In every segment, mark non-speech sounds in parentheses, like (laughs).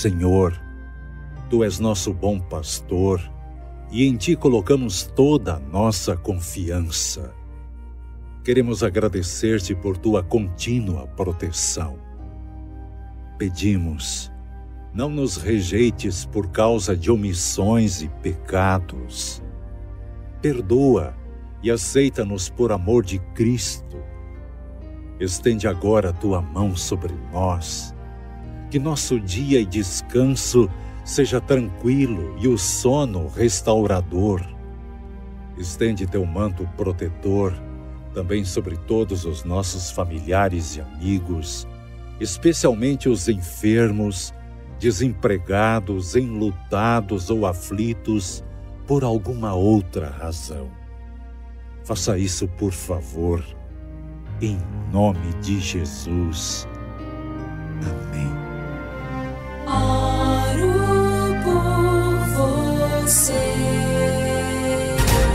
Senhor, Tu és nosso bom pastor e em Ti colocamos toda a nossa confiança. Queremos agradecer-te por Tua contínua proteção. Pedimos, não nos rejeites por causa de omissões e pecados. Perdoa e aceita-nos por amor de Cristo. Estende agora a tua mão sobre nós que nosso dia e descanso seja tranquilo e o sono restaurador. Estende teu manto protetor também sobre todos os nossos familiares e amigos, especialmente os enfermos, desempregados, enlutados ou aflitos por alguma outra razão. Faça isso, por favor, em nome de Jesus. Amém.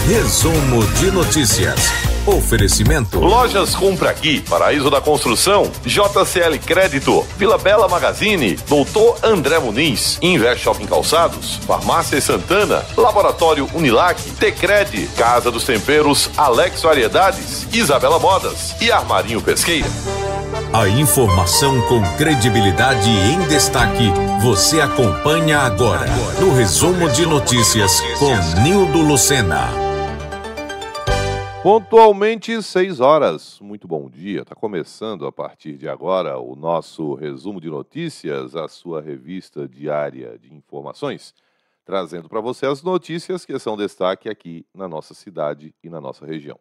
Resumo de notícias. Oferecimento. Lojas Compra Aqui, Paraíso da Construção, JCL Crédito, Vila Bela Magazine, Doutor André Muniz, Invest Shopping Calçados, Farmácia Santana, Laboratório Unilac, Tecred, Casa dos Temperos, Alex Variedades, Isabela Modas e Armarinho Pesqueira. A informação com credibilidade em destaque você acompanha agora no resumo de notícias com Nildo Lucena. Pontualmente 6 horas. Muito bom dia. Está começando a partir de agora o nosso resumo de notícias, a sua revista diária de informações, trazendo para você as notícias que são destaque aqui na nossa cidade e na nossa região.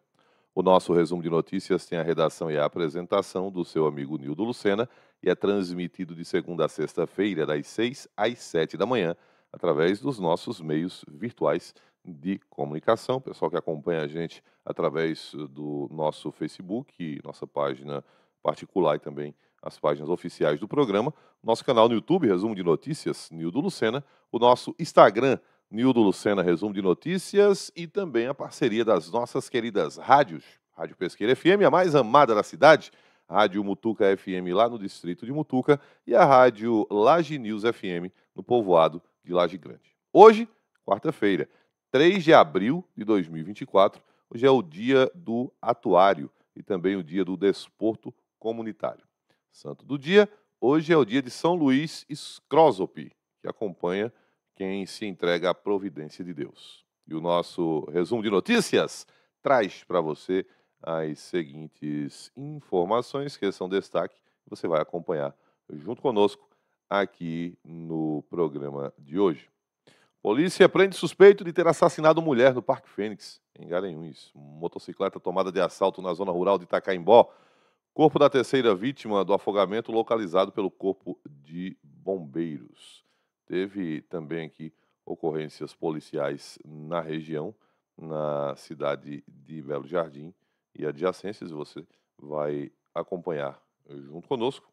O nosso resumo de notícias tem a redação e a apresentação do seu amigo Nildo Lucena e é transmitido de segunda a sexta-feira, das 6 às 7 da manhã, através dos nossos meios virtuais de comunicação. Pessoal que acompanha a gente através do nosso Facebook, nossa página particular e também as páginas oficiais do programa, nosso canal no YouTube, Resumo de Notícias, Nildo Lucena, o nosso Instagram, Nildo Lucena, resumo de notícias e também a parceria das nossas queridas rádios, Rádio Pesqueira FM, a mais amada da cidade, Rádio Mutuca FM lá no distrito de Mutuca e a Rádio Laje News FM no povoado de Laje Grande. Hoje, quarta-feira, 3 de abril de 2024, hoje é o dia do atuário e também o dia do desporto comunitário. Santo do dia, hoje é o dia de São Luís Scrosop, que acompanha quem se entrega à providência de Deus. E o nosso resumo de notícias traz para você as seguintes informações que são destaque. Você vai acompanhar junto conosco aqui no programa de hoje. Polícia prende suspeito de ter assassinado mulher no Parque Fênix, em Garanhuns. Motocicleta tomada de assalto na zona rural de Itacaimbó. Corpo da terceira vítima do afogamento localizado pelo Corpo de Bombeiros. Teve também aqui ocorrências policiais na região, na cidade de Belo Jardim e adjacências. Você vai acompanhar junto conosco.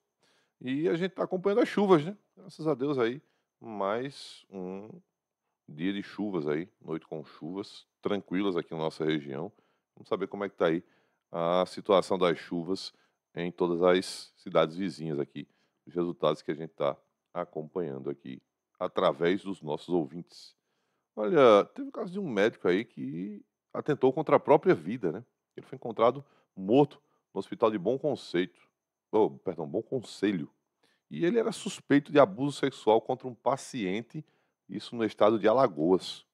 E a gente está acompanhando as chuvas, né? Graças a Deus aí, mais um dia de chuvas aí, noite com chuvas tranquilas aqui na nossa região. Vamos saber como é que está aí a situação das chuvas em todas as cidades vizinhas aqui, os resultados que a gente está acompanhando aqui através dos nossos ouvintes. Olha, teve o caso de um médico aí que atentou contra a própria vida, né? Ele foi encontrado morto no hospital de Bom Conceito, oh, perdão, Bom Conselho. E ele era suspeito de abuso sexual contra um paciente, isso no estado de Alagoas.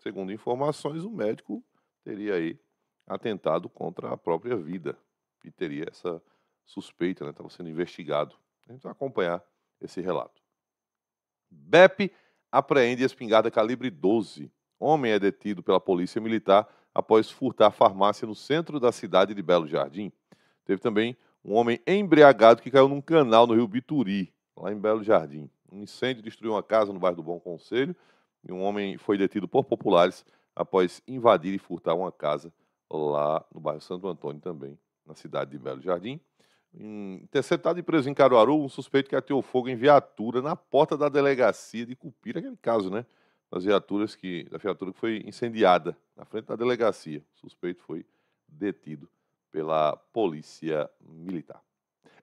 Segundo informações, o médico teria aí atentado contra a própria vida e teria essa suspeita, né? Estava sendo investigado. A gente vai acompanhar esse relato. BEP apreende espingarda calibre 12. Homem é detido pela polícia militar após furtar farmácia no centro da cidade de Belo Jardim. Teve também um homem embriagado que caiu num canal no rio Bituri, lá em Belo Jardim. Um incêndio destruiu uma casa no bairro do Bom Conselho e um homem foi detido por populares após invadir e furtar uma casa lá no bairro Santo Antônio também, na cidade de Belo Jardim interceptado e preso em Caruaru, um suspeito que ateou fogo em viatura na porta da delegacia de Cupira, aquele caso, né? Das viaturas que, da viatura que foi incendiada na frente da delegacia. O suspeito foi detido pela Polícia Militar.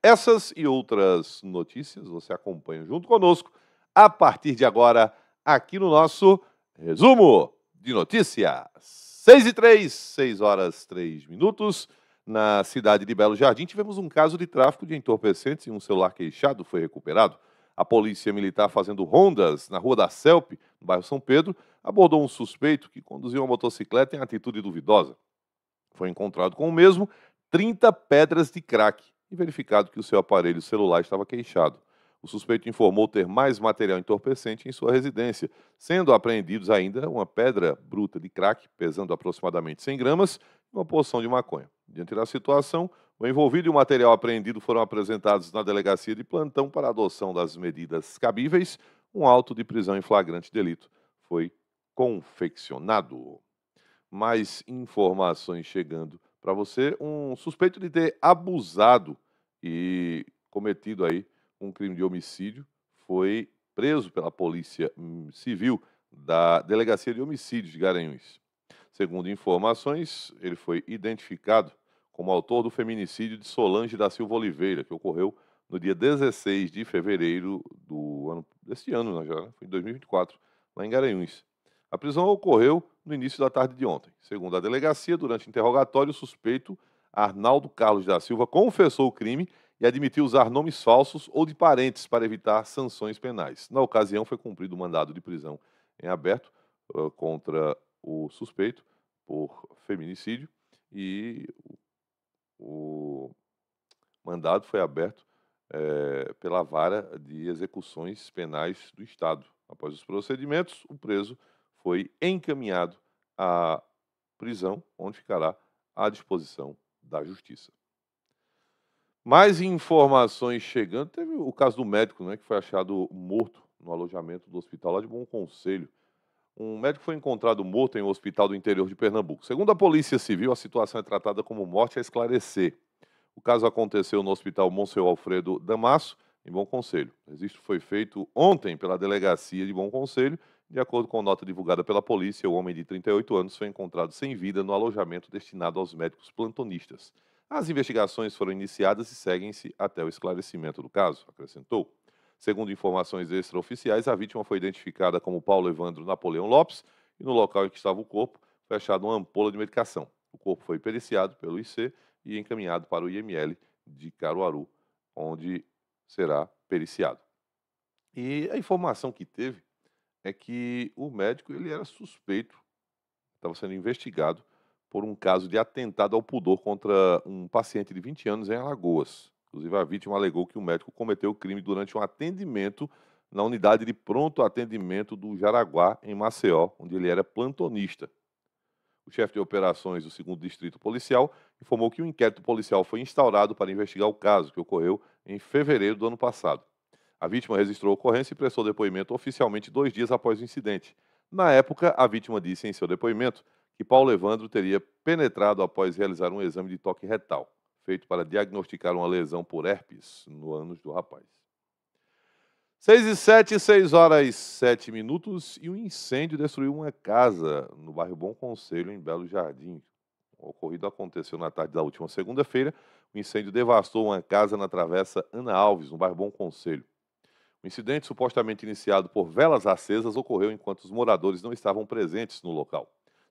Essas e outras notícias você acompanha junto conosco a partir de agora aqui no nosso resumo de notícias. 6 e 3, 6 horas 3 minutos na cidade de Belo Jardim, tivemos um caso de tráfico de entorpecentes e um celular queixado foi recuperado. A polícia militar fazendo rondas na rua da Celpe, no bairro São Pedro, abordou um suspeito que conduzia uma motocicleta em atitude duvidosa. Foi encontrado com o mesmo 30 pedras de crack e verificado que o seu aparelho celular estava queixado. O suspeito informou ter mais material entorpecente em sua residência, sendo apreendidos ainda uma pedra bruta de crack, pesando aproximadamente 100 gramas, e uma porção de maconha. Diante da situação, o envolvido e o material apreendido foram apresentados na delegacia de plantão para adoção das medidas cabíveis. Um auto de prisão em flagrante delito foi confeccionado. Mais informações chegando para você. Um suspeito de ter abusado e cometido aí um crime de homicídio foi preso pela Polícia Civil da Delegacia de Homicídios de Garanhuns. Segundo informações, ele foi identificado como autor do feminicídio de Solange da Silva Oliveira, que ocorreu no dia 16 de fevereiro do ano deste ano, né, já, né? foi em 2024, lá em Garanhuns. A prisão ocorreu no início da tarde de ontem. Segundo a delegacia, durante interrogatório, o suspeito Arnaldo Carlos da Silva confessou o crime e admitiu usar nomes falsos ou de parentes para evitar sanções penais. Na ocasião, foi cumprido o mandado de prisão em aberto uh, contra o suspeito por feminicídio e o, mandado foi aberto é, pela vara de execuções penais do Estado. Após os procedimentos, o preso foi encaminhado à prisão, onde ficará à disposição da Justiça. Mais informações chegando. Teve o caso do médico, né, que foi achado morto no alojamento do hospital lá de Bom Conselho. Um médico foi encontrado morto em um hospital do interior de Pernambuco. Segundo a Polícia Civil, a situação é tratada como morte a esclarecer. O caso aconteceu no Hospital Monseu Alfredo Damasso, em Bom Conselho. O registro foi feito ontem pela Delegacia de Bom Conselho. De acordo com nota divulgada pela polícia, o homem de 38 anos foi encontrado sem vida no alojamento destinado aos médicos plantonistas. As investigações foram iniciadas e seguem-se até o esclarecimento do caso, acrescentou. Segundo informações extraoficiais, a vítima foi identificada como Paulo Evandro Napoleão Lopes e no local em que estava o corpo foi achada uma ampola de medicação. O corpo foi periciado pelo IC e encaminhado para o IML de Caruaru, onde será periciado. E a informação que teve é que o médico ele era suspeito, estava sendo investigado por um caso de atentado ao pudor contra um paciente de 20 anos em Alagoas. Inclusive, a vítima alegou que o médico cometeu o crime durante um atendimento na unidade de pronto atendimento do Jaraguá, em Maceió, onde ele era plantonista. O chefe de operações do 2 Distrito Policial informou que um inquérito policial foi instaurado para investigar o caso, que ocorreu em fevereiro do ano passado. A vítima registrou a ocorrência e prestou depoimento oficialmente dois dias após o incidente. Na época, a vítima disse em seu depoimento que Paulo Evandro teria penetrado após realizar um exame de toque retal feito para diagnosticar uma lesão por herpes no ânus do rapaz. 6 e 7, 6 horas 7 minutos, e um incêndio destruiu uma casa no bairro Bom Conselho, em Belo Jardim. O ocorrido aconteceu na tarde da última segunda-feira. O incêndio devastou uma casa na travessa Ana Alves, no bairro Bom Conselho. O incidente, supostamente iniciado por velas acesas, ocorreu enquanto os moradores não estavam presentes no local.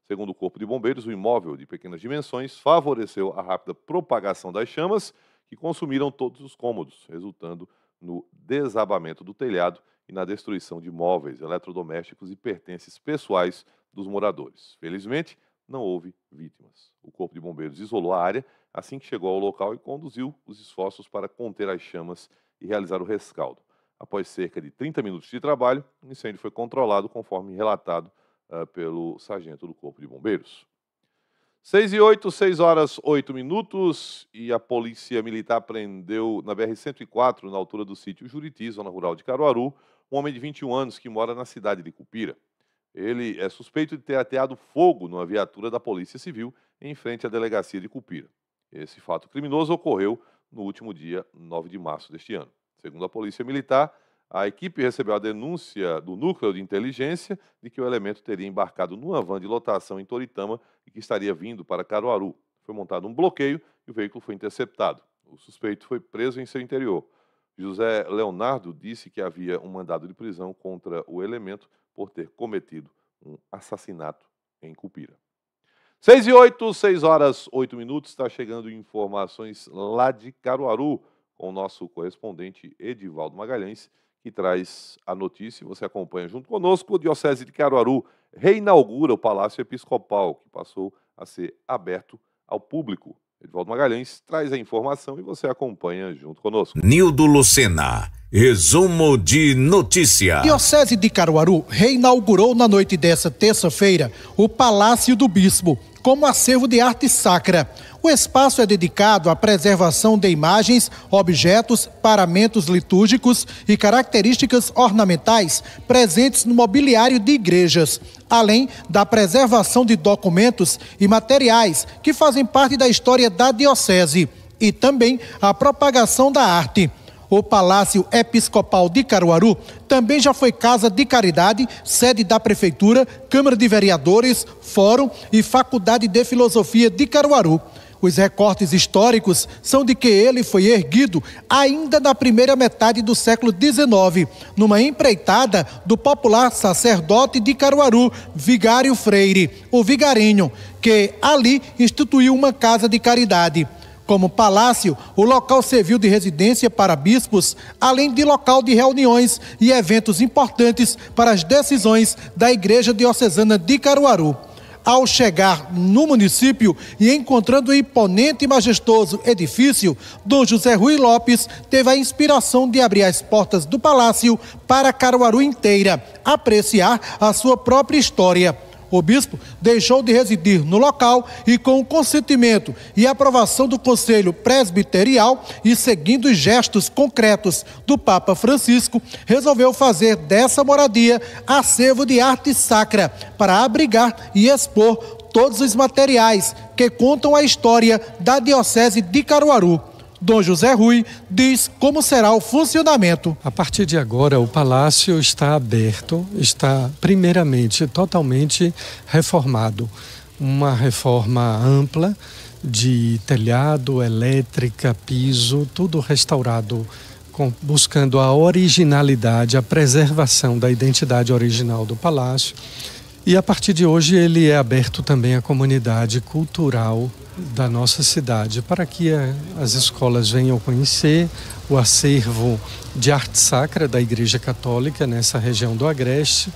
Segundo o Corpo de Bombeiros, o imóvel de pequenas dimensões favoreceu a rápida propagação das chamas, que consumiram todos os cômodos, resultando no desabamento do telhado e na destruição de móveis, eletrodomésticos e pertences pessoais dos moradores. Felizmente, não houve vítimas. O Corpo de Bombeiros isolou a área assim que chegou ao local e conduziu os esforços para conter as chamas e realizar o rescaldo. Após cerca de 30 minutos de trabalho, o incêndio foi controlado, conforme relatado ah, pelo sargento do Corpo de Bombeiros. 6 e 8, 6 horas 8 minutos, e a Polícia Militar prendeu na BR-104, na altura do sítio Juriti, zona rural de Caruaru, um homem de 21 anos que mora na cidade de Cupira. Ele é suspeito de ter ateado fogo numa viatura da Polícia Civil em frente à delegacia de Cupira. Esse fato criminoso ocorreu no último dia 9 de março deste ano. Segundo a Polícia Militar, a equipe recebeu a denúncia do núcleo de inteligência de que o elemento teria embarcado numa van de lotação em Toritama e que estaria vindo para Caruaru. Foi montado um bloqueio e o veículo foi interceptado. O suspeito foi preso em seu interior. José Leonardo disse que havia um mandado de prisão contra o elemento por ter cometido um assassinato em Cupira. 6 e 8, 6 horas 8 minutos, está chegando informações lá de Caruaru com o nosso correspondente Edivaldo Magalhães que traz a notícia e você acompanha junto conosco. A Diocese de Caruaru reinaugura o Palácio Episcopal, que passou a ser aberto ao público. Edvaldo Magalhães traz a informação e você acompanha junto conosco. Nildo Lucena. Resumo de notícia. A Diocese de Caruaru reinaugurou na noite dessa terça-feira o Palácio do Bispo, como acervo de arte sacra. O espaço é dedicado à preservação de imagens, objetos, paramentos litúrgicos e características ornamentais presentes no mobiliário de igrejas, além da preservação de documentos e materiais que fazem parte da história da Diocese e também a propagação da arte. O Palácio Episcopal de Caruaru também já foi casa de caridade, sede da Prefeitura, Câmara de Vereadores, Fórum e Faculdade de Filosofia de Caruaru. Os recortes históricos são de que ele foi erguido ainda na primeira metade do século XIX, numa empreitada do popular sacerdote de Caruaru, Vigário Freire, o Vigarinho, que ali instituiu uma casa de caridade como palácio, o local serviu de residência para bispos, além de local de reuniões e eventos importantes para as decisões da Igreja Diocesana de Caruaru. Ao chegar no município e encontrando o imponente e majestoso edifício, Dom José Rui Lopes teve a inspiração de abrir as portas do palácio para Caruaru inteira, apreciar a sua própria história o bispo, deixou de residir no local e, com o consentimento e aprovação do Conselho Presbiterial e seguindo os gestos concretos do Papa Francisco, resolveu fazer dessa moradia acervo de arte sacra para abrigar e expor todos os materiais que contam a história da Diocese de Caruaru. Dom José Rui diz como será o funcionamento. A partir de agora, o palácio está aberto, está primeiramente totalmente reformado. Uma reforma ampla de telhado, elétrica, piso, tudo restaurado, buscando a originalidade, a preservação da identidade original do palácio. E a partir de hoje ele é aberto também à comunidade cultural da nossa cidade, para que eh, as escolas venham conhecer o acervo de arte sacra da Igreja Católica nessa região do Agreste,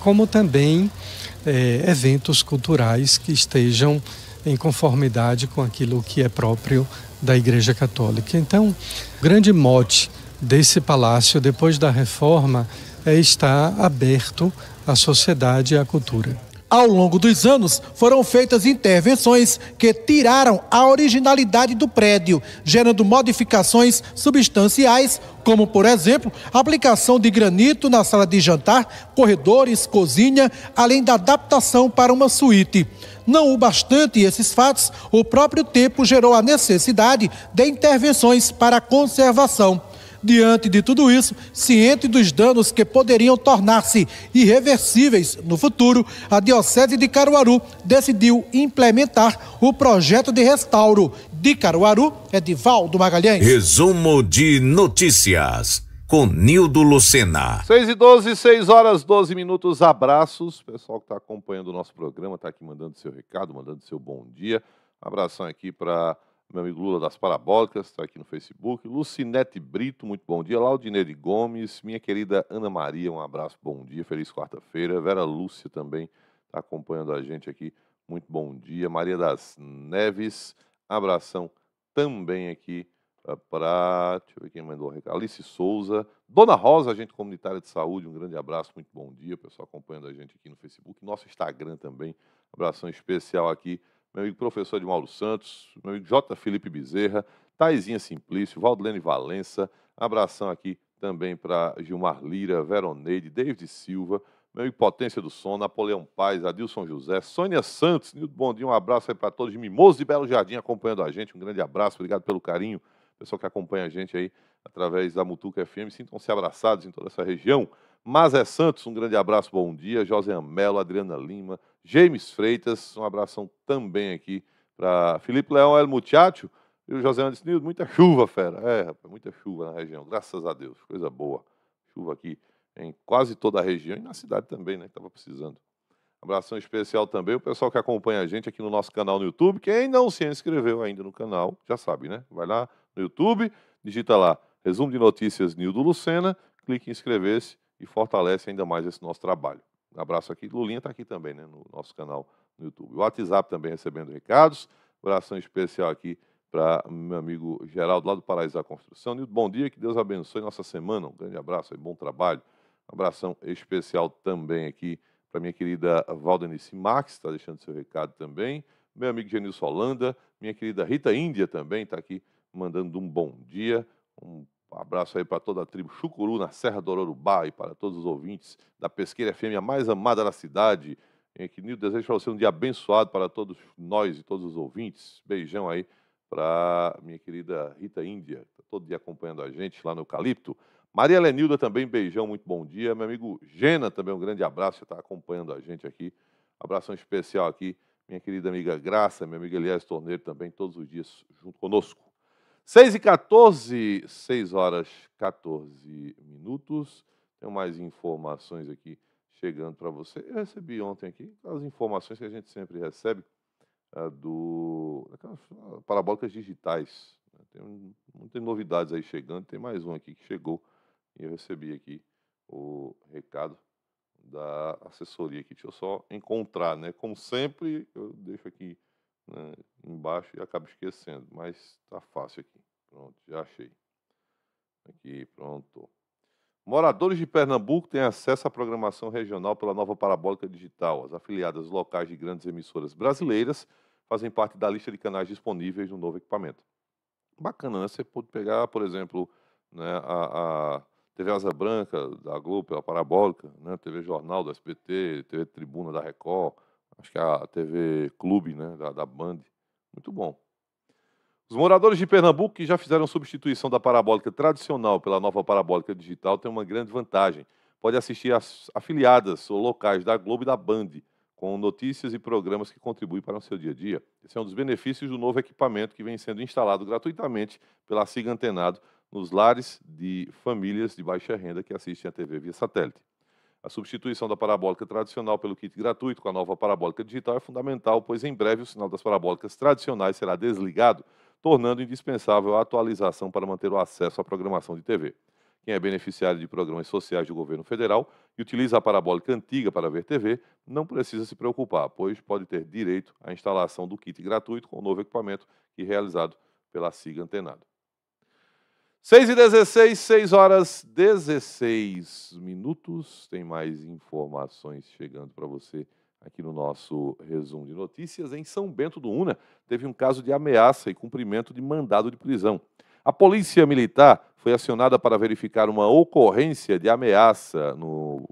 como também é, eventos culturais que estejam em conformidade com aquilo que é próprio da Igreja Católica. Então, o grande mote desse palácio, depois da reforma, é estar aberto à sociedade e à cultura. Ao longo dos anos, foram feitas intervenções que tiraram a originalidade do prédio, gerando modificações substanciais, como, por exemplo, aplicação de granito na sala de jantar, corredores, cozinha, além da adaptação para uma suíte. Não o bastante esses fatos, o próprio tempo gerou a necessidade de intervenções para a conservação. Diante de tudo isso, ciente dos danos que poderiam tornar-se irreversíveis no futuro, a Diocese de Caruaru decidiu implementar o projeto de restauro. De Caruaru, Edivaldo Magalhães. Resumo de notícias com Nildo Lucena. 6 e 12, 6 horas 12 minutos. Abraços. Pessoal que está acompanhando o nosso programa, está aqui mandando seu recado, mandando seu bom dia. Um abração aqui para meu amigo Lula das Parabólicas, está aqui no Facebook. Lucinete Brito, muito bom dia. Laudinei Gomes, minha querida Ana Maria, um abraço, bom dia, feliz quarta-feira. Vera Lúcia também está acompanhando a gente aqui, muito bom dia. Maria das Neves, abração também aqui ah, para. Deixa eu ver quem mandou o recado. Alice Souza. Dona Rosa, agente comunitária de saúde, um grande abraço, muito bom dia, pessoal acompanhando a gente aqui no Facebook, nosso Instagram também. abração especial aqui meu amigo professor de Mauro Santos, meu amigo J. Felipe Bezerra, Taizinha Simplício, Valdilene Valença, abração aqui também para Gilmar Lira, Veroneide, David Silva, meu amigo Potência do Som, Napoleão Paz, Adilson José, Sônia Santos, Nildo Bom dia, um abraço aí para todos, Mimoso de Belo Jardim acompanhando a gente, um grande abraço, obrigado pelo carinho, pessoal que acompanha a gente aí através da Mutuca FM, sintam-se abraçados em toda essa região. Mas é Santos, um grande abraço, bom dia. José Mello, Adriana Lima, James Freitas, um abração também aqui para Felipe Leão El Muchacho. E o José Anderson Nildo, muita chuva, fera. É, rapaz, muita chuva na região, graças a Deus, coisa boa. Chuva aqui em quase toda a região e na cidade também, né, que estava precisando. Abração especial também o pessoal que acompanha a gente aqui no nosso canal no YouTube. Quem não se inscreveu ainda no canal, já sabe, né? Vai lá no YouTube, digita lá Resumo de Notícias Nildo Lucena, clique em inscrever-se e fortalece ainda mais esse nosso trabalho. Um abraço aqui. Lulinha está aqui também, né, no nosso canal no YouTube. O WhatsApp também recebendo recados. Abração especial aqui para meu amigo Geraldo, lá do Paraíso da Construção. Nilton, bom dia, que Deus abençoe nossa semana. Um grande abraço e bom trabalho. Um abração especial também aqui para minha querida Valdenice Max, está deixando seu recado também. Meu amigo Genilson Holanda, minha querida Rita Índia também está aqui mandando um bom dia, um um abraço aí para toda a tribo Chucuru, na Serra do Ororubá, e para todos os ouvintes da Pesqueira FM, a mais amada da cidade. Em que Nildo desejo para você um dia abençoado para todos nós e todos os ouvintes. Beijão aí para minha querida Rita Índia, que tá todo dia acompanhando a gente lá no Eucalipto. Maria Lenilda também, beijão, muito bom dia. Meu amigo Gena também, um grande abraço, está acompanhando a gente aqui. Abração especial aqui, minha querida amiga Graça, minha amiga Elias Torneiro também, todos os dias junto conosco. 6 e 14, 6 horas 14 minutos. Tem mais informações aqui chegando para você. Eu recebi ontem aqui as informações que a gente sempre recebe é, do ah, parabólicas digitais. Né? Tem muitas novidades aí chegando. Tem mais um aqui que chegou e eu recebi aqui o recado da assessoria aqui. Deixa eu só encontrar, né? Como sempre, eu deixo aqui né, embaixo e acaba esquecendo, mas está fácil aqui. Pronto, já achei. Aqui, pronto. Moradores de Pernambuco têm acesso à programação regional pela nova parabólica digital. As afiliadas locais de grandes emissoras brasileiras fazem parte da lista de canais disponíveis no novo equipamento. Bacana, né? Você pode pegar, por exemplo, né, a, a TV Asa Branca da Globo, pela Parabólica, né, TV Jornal do SBT, TV Tribuna da Record, acho que a TV Clube, né, da, da Band. Muito bom. Os moradores de Pernambuco que já fizeram substituição da parabólica tradicional pela nova parabólica digital têm uma grande vantagem. Pode assistir às afiliadas ou locais da Globo e da Band, com notícias e programas que contribuem para o seu dia a dia. Esse é um dos benefícios do novo equipamento que vem sendo instalado gratuitamente pela SIGA Antenado nos lares de famílias de baixa renda que assistem à TV via satélite. A substituição da parabólica tradicional pelo kit gratuito com a nova parabólica digital é fundamental, pois em breve o sinal das parabólicas tradicionais será desligado, tornando indispensável a atualização para manter o acesso à programação de TV. Quem é beneficiário de programas sociais do governo federal e utiliza a parabólica antiga para ver TV não precisa se preocupar, pois pode ter direito à instalação do kit gratuito com o novo equipamento e é realizado pela SIGA Antenado. 6 e 16, 6 horas 16 minutos. Tem mais informações chegando para você aqui no nosso resumo de notícias. Em São Bento do Una, teve um caso de ameaça e cumprimento de mandado de prisão. A polícia militar foi acionada para verificar uma ocorrência de ameaça no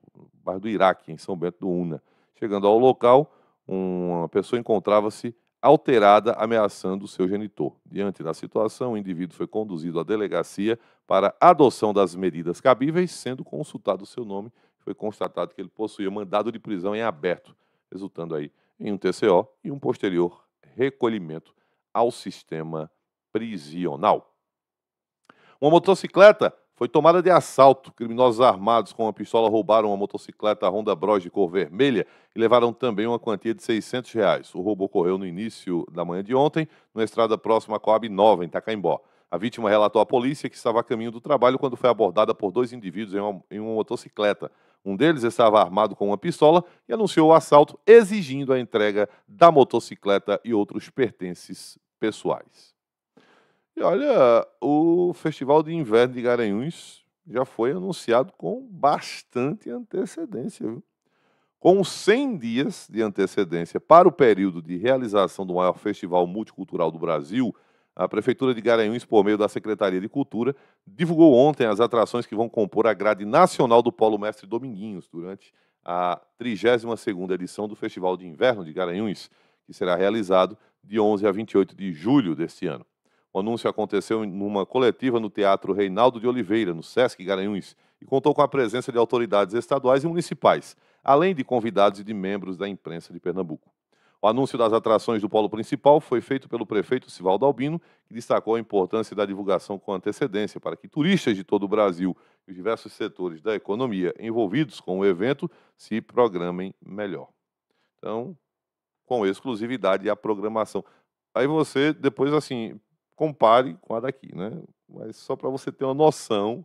bairro do Iraque, em São Bento do Una. Chegando ao local, uma pessoa encontrava-se alterada ameaçando o seu genitor. Diante da situação, o indivíduo foi conduzido à delegacia para adoção das medidas cabíveis, sendo consultado o seu nome, foi constatado que ele possuía mandado de prisão em aberto, resultando aí em um TCO e um posterior recolhimento ao sistema prisional. Uma motocicleta foi tomada de assalto. Criminosos armados com uma pistola roubaram uma motocicleta Honda Bros de cor vermelha e levaram também uma quantia de 600 reais. O roubo ocorreu no início da manhã de ontem, numa estrada próxima à Coab Nova, em Itacaimbó. A vítima relatou à polícia que estava a caminho do trabalho quando foi abordada por dois indivíduos em uma, em uma motocicleta. Um deles estava armado com uma pistola e anunciou o assalto, exigindo a entrega da motocicleta e outros pertences pessoais. E olha, o Festival de Inverno de Garanhuns já foi anunciado com bastante antecedência, viu? Com 100 dias de antecedência para o período de realização do maior festival multicultural do Brasil, a Prefeitura de Garanhuns, por meio da Secretaria de Cultura, divulgou ontem as atrações que vão compor a grade nacional do Polo Mestre Dominguinhos durante a 32ª edição do Festival de Inverno de Garanhuns, que será realizado de 11 a 28 de julho deste ano. O anúncio aconteceu numa coletiva no Teatro Reinaldo de Oliveira, no Sesc Garanhuns, e contou com a presença de autoridades estaduais e municipais, além de convidados e de membros da imprensa de Pernambuco. O anúncio das atrações do polo principal foi feito pelo prefeito Sivaldo Albino, que destacou a importância da divulgação com antecedência para que turistas de todo o Brasil e os diversos setores da economia envolvidos com o evento se programem melhor. Então, com exclusividade a programação. Aí você depois assim compare com a daqui, né? Mas só para você ter uma noção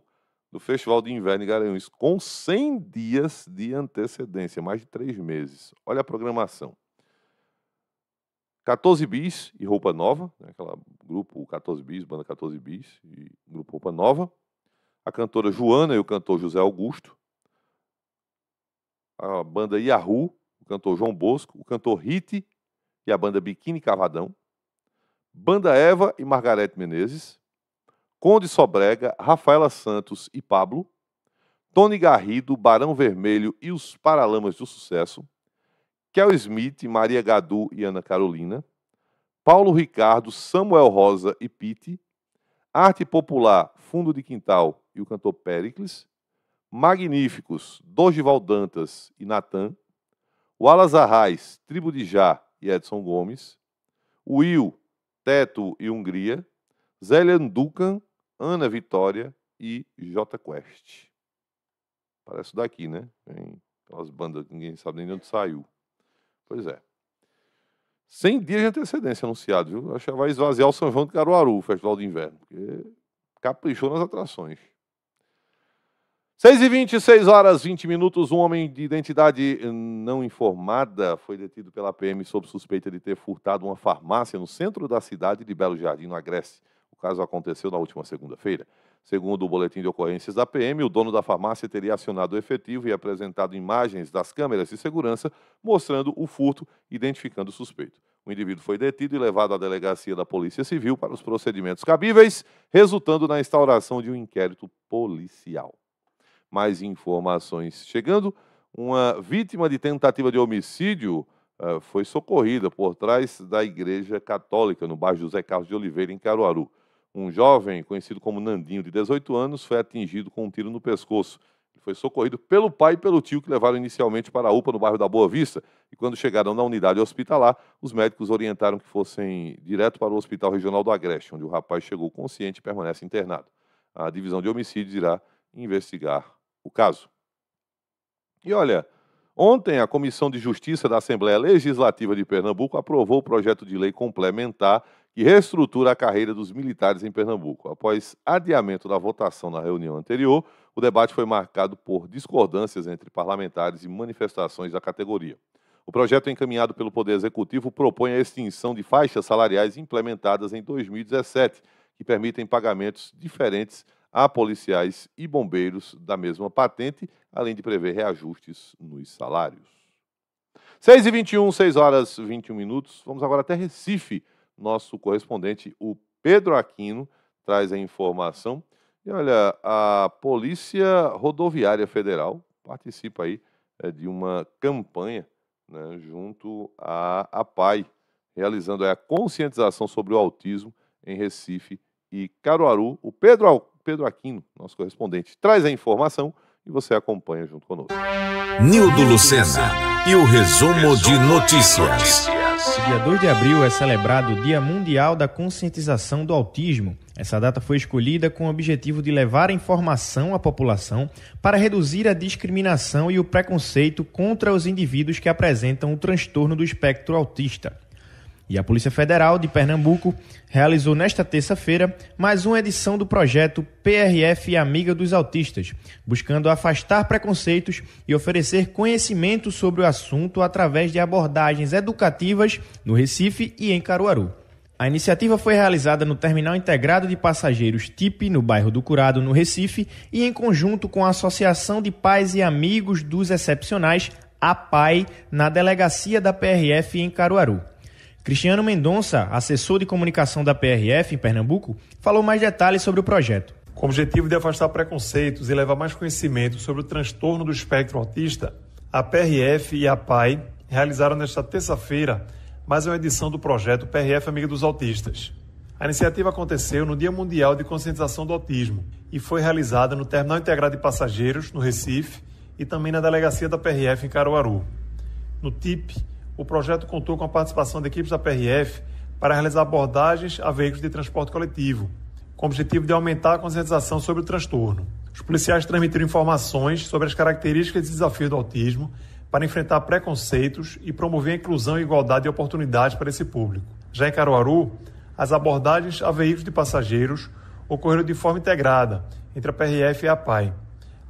do Festival de Inverno em Garanhuns, com 100 dias de antecedência, mais de três meses. Olha a programação. 14 bis e roupa nova, né, aquela grupo 14 bis, banda 14 bis e grupo roupa nova. A cantora Joana e o cantor José Augusto. A banda Yahoo, o cantor João Bosco, o cantor Hit e a banda Biquíni Cavadão. Banda Eva e Margarete Menezes, Conde Sobrega, Rafaela Santos e Pablo, Tony Garrido, Barão Vermelho e os Paralamas do Sucesso, Kel Smith, Maria Gadu e Ana Carolina, Paulo Ricardo, Samuel Rosa e Pete, Arte Popular, Fundo de Quintal e o cantor Péricles, Magníficos, Dogival Dantas e Natan, Wallace Arraes, Tribo de Já e Edson Gomes, Will, Teto e Hungria, Zélia Dukan, Ana Vitória e J Quest. Parece daqui, né? Tem aquelas bandas que ninguém sabe nem de onde saiu. Pois é. 100 dias de antecedência anunciado, viu? Acho que vai esvaziar o São João de Caruaru, o Festival de Inverno, porque caprichou nas atrações. 6 e 26 horas 20 minutos, um homem de identidade não informada foi detido pela PM sob suspeita de ter furtado uma farmácia no centro da cidade de Belo Jardim, no Agreste. O caso aconteceu na última segunda-feira. Segundo o boletim de ocorrências da PM, o dono da farmácia teria acionado o efetivo e apresentado imagens das câmeras de segurança mostrando o furto, identificando o suspeito. O indivíduo foi detido e levado à delegacia da Polícia Civil para os procedimentos cabíveis, resultando na instauração de um inquérito policial mais informações chegando. Uma vítima de tentativa de homicídio uh, foi socorrida por trás da Igreja Católica, no bairro José Carlos de Oliveira, em Caruaru. Um jovem, conhecido como Nandinho, de 18 anos, foi atingido com um tiro no pescoço. Ele foi socorrido pelo pai e pelo tio, que levaram inicialmente para a UPA, no bairro da Boa Vista. E quando chegaram na unidade hospitalar, os médicos orientaram que fossem direto para o Hospital Regional do Agreste, onde o rapaz chegou consciente e permanece internado. A divisão de homicídios irá investigar o caso. E olha, ontem a Comissão de Justiça da Assembleia Legislativa de Pernambuco aprovou o projeto de lei complementar que reestrutura a carreira dos militares em Pernambuco. Após adiamento da votação na reunião anterior, o debate foi marcado por discordâncias entre parlamentares e manifestações da categoria. O projeto encaminhado pelo Poder Executivo propõe a extinção de faixas salariais implementadas em 2017, que permitem pagamentos diferentes a policiais e bombeiros da mesma patente, além de prever reajustes nos salários. 6 e 21, 6 horas 21 minutos. Vamos agora até Recife. Nosso correspondente, o Pedro Aquino, traz a informação. E olha, a Polícia Rodoviária Federal participa aí é, de uma campanha né, junto à APAI, realizando é, a conscientização sobre o autismo em Recife e Caruaru. O Pedro Pedro Aquino, nosso correspondente, traz a informação e você acompanha junto conosco. Nildo Lucena e o resumo de notícias. Dia 2 de abril é celebrado o Dia Mundial da Conscientização do Autismo. Essa data foi escolhida com o objetivo de levar informação à população para reduzir a discriminação e o preconceito contra os indivíduos que apresentam o transtorno do espectro autista. E a Polícia Federal de Pernambuco realizou nesta terça-feira mais uma edição do projeto PRF Amiga dos Autistas, buscando afastar preconceitos e oferecer conhecimento sobre o assunto através de abordagens educativas no Recife e em Caruaru. A iniciativa foi realizada no Terminal Integrado de Passageiros TIP, no bairro do Curado, no Recife, e em conjunto com a Associação de Pais e Amigos dos Excepcionais, APAI, na delegacia da PRF em Caruaru. Cristiano Mendonça, assessor de comunicação da PRF em Pernambuco, falou mais detalhes sobre o projeto. Com o objetivo de afastar preconceitos e levar mais conhecimento sobre o transtorno do espectro autista, a PRF e a PAI realizaram nesta terça-feira mais uma edição do projeto PRF Amiga dos Autistas. A iniciativa aconteceu no Dia Mundial de Conscientização do Autismo e foi realizada no Terminal Integrado de Passageiros, no Recife, e também na delegacia da PRF em Caruaru. No TIP, o projeto contou com a participação de equipes da PRF para realizar abordagens a veículos de transporte coletivo, com o objetivo de aumentar a conscientização sobre o transtorno. Os policiais transmitiram informações sobre as características e desafios do autismo para enfrentar preconceitos e promover a inclusão e igualdade de oportunidades para esse público. Já em Caruaru, as abordagens a veículos de passageiros ocorreram de forma integrada entre a PRF e a PAI.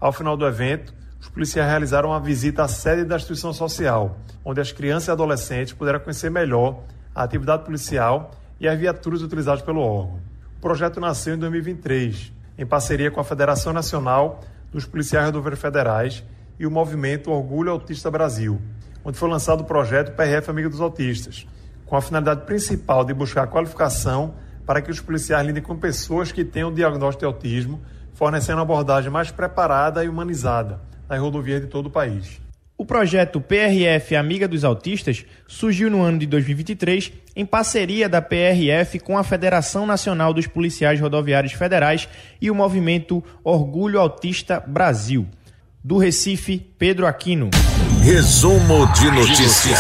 Ao final do evento, os policiais realizaram uma visita à sede da instituição social, onde as crianças e adolescentes puderam conhecer melhor a atividade policial e as viaturas utilizadas pelo órgão. O projeto nasceu em 2023, em parceria com a Federação Nacional dos Policiais Rodoviários Federais e o movimento Orgulho Autista Brasil, onde foi lançado o projeto PRF Amigo dos Autistas, com a finalidade principal de buscar qualificação para que os policiais lidem com pessoas que tenham diagnóstico de autismo, fornecendo uma abordagem mais preparada e humanizada nas rodovias de todo o país. O projeto PRF Amiga dos Autistas surgiu no ano de 2023 em parceria da PRF com a Federação Nacional dos Policiais Rodoviários Federais e o movimento Orgulho Autista Brasil. Do Recife, Pedro Aquino. Resumo de notícias.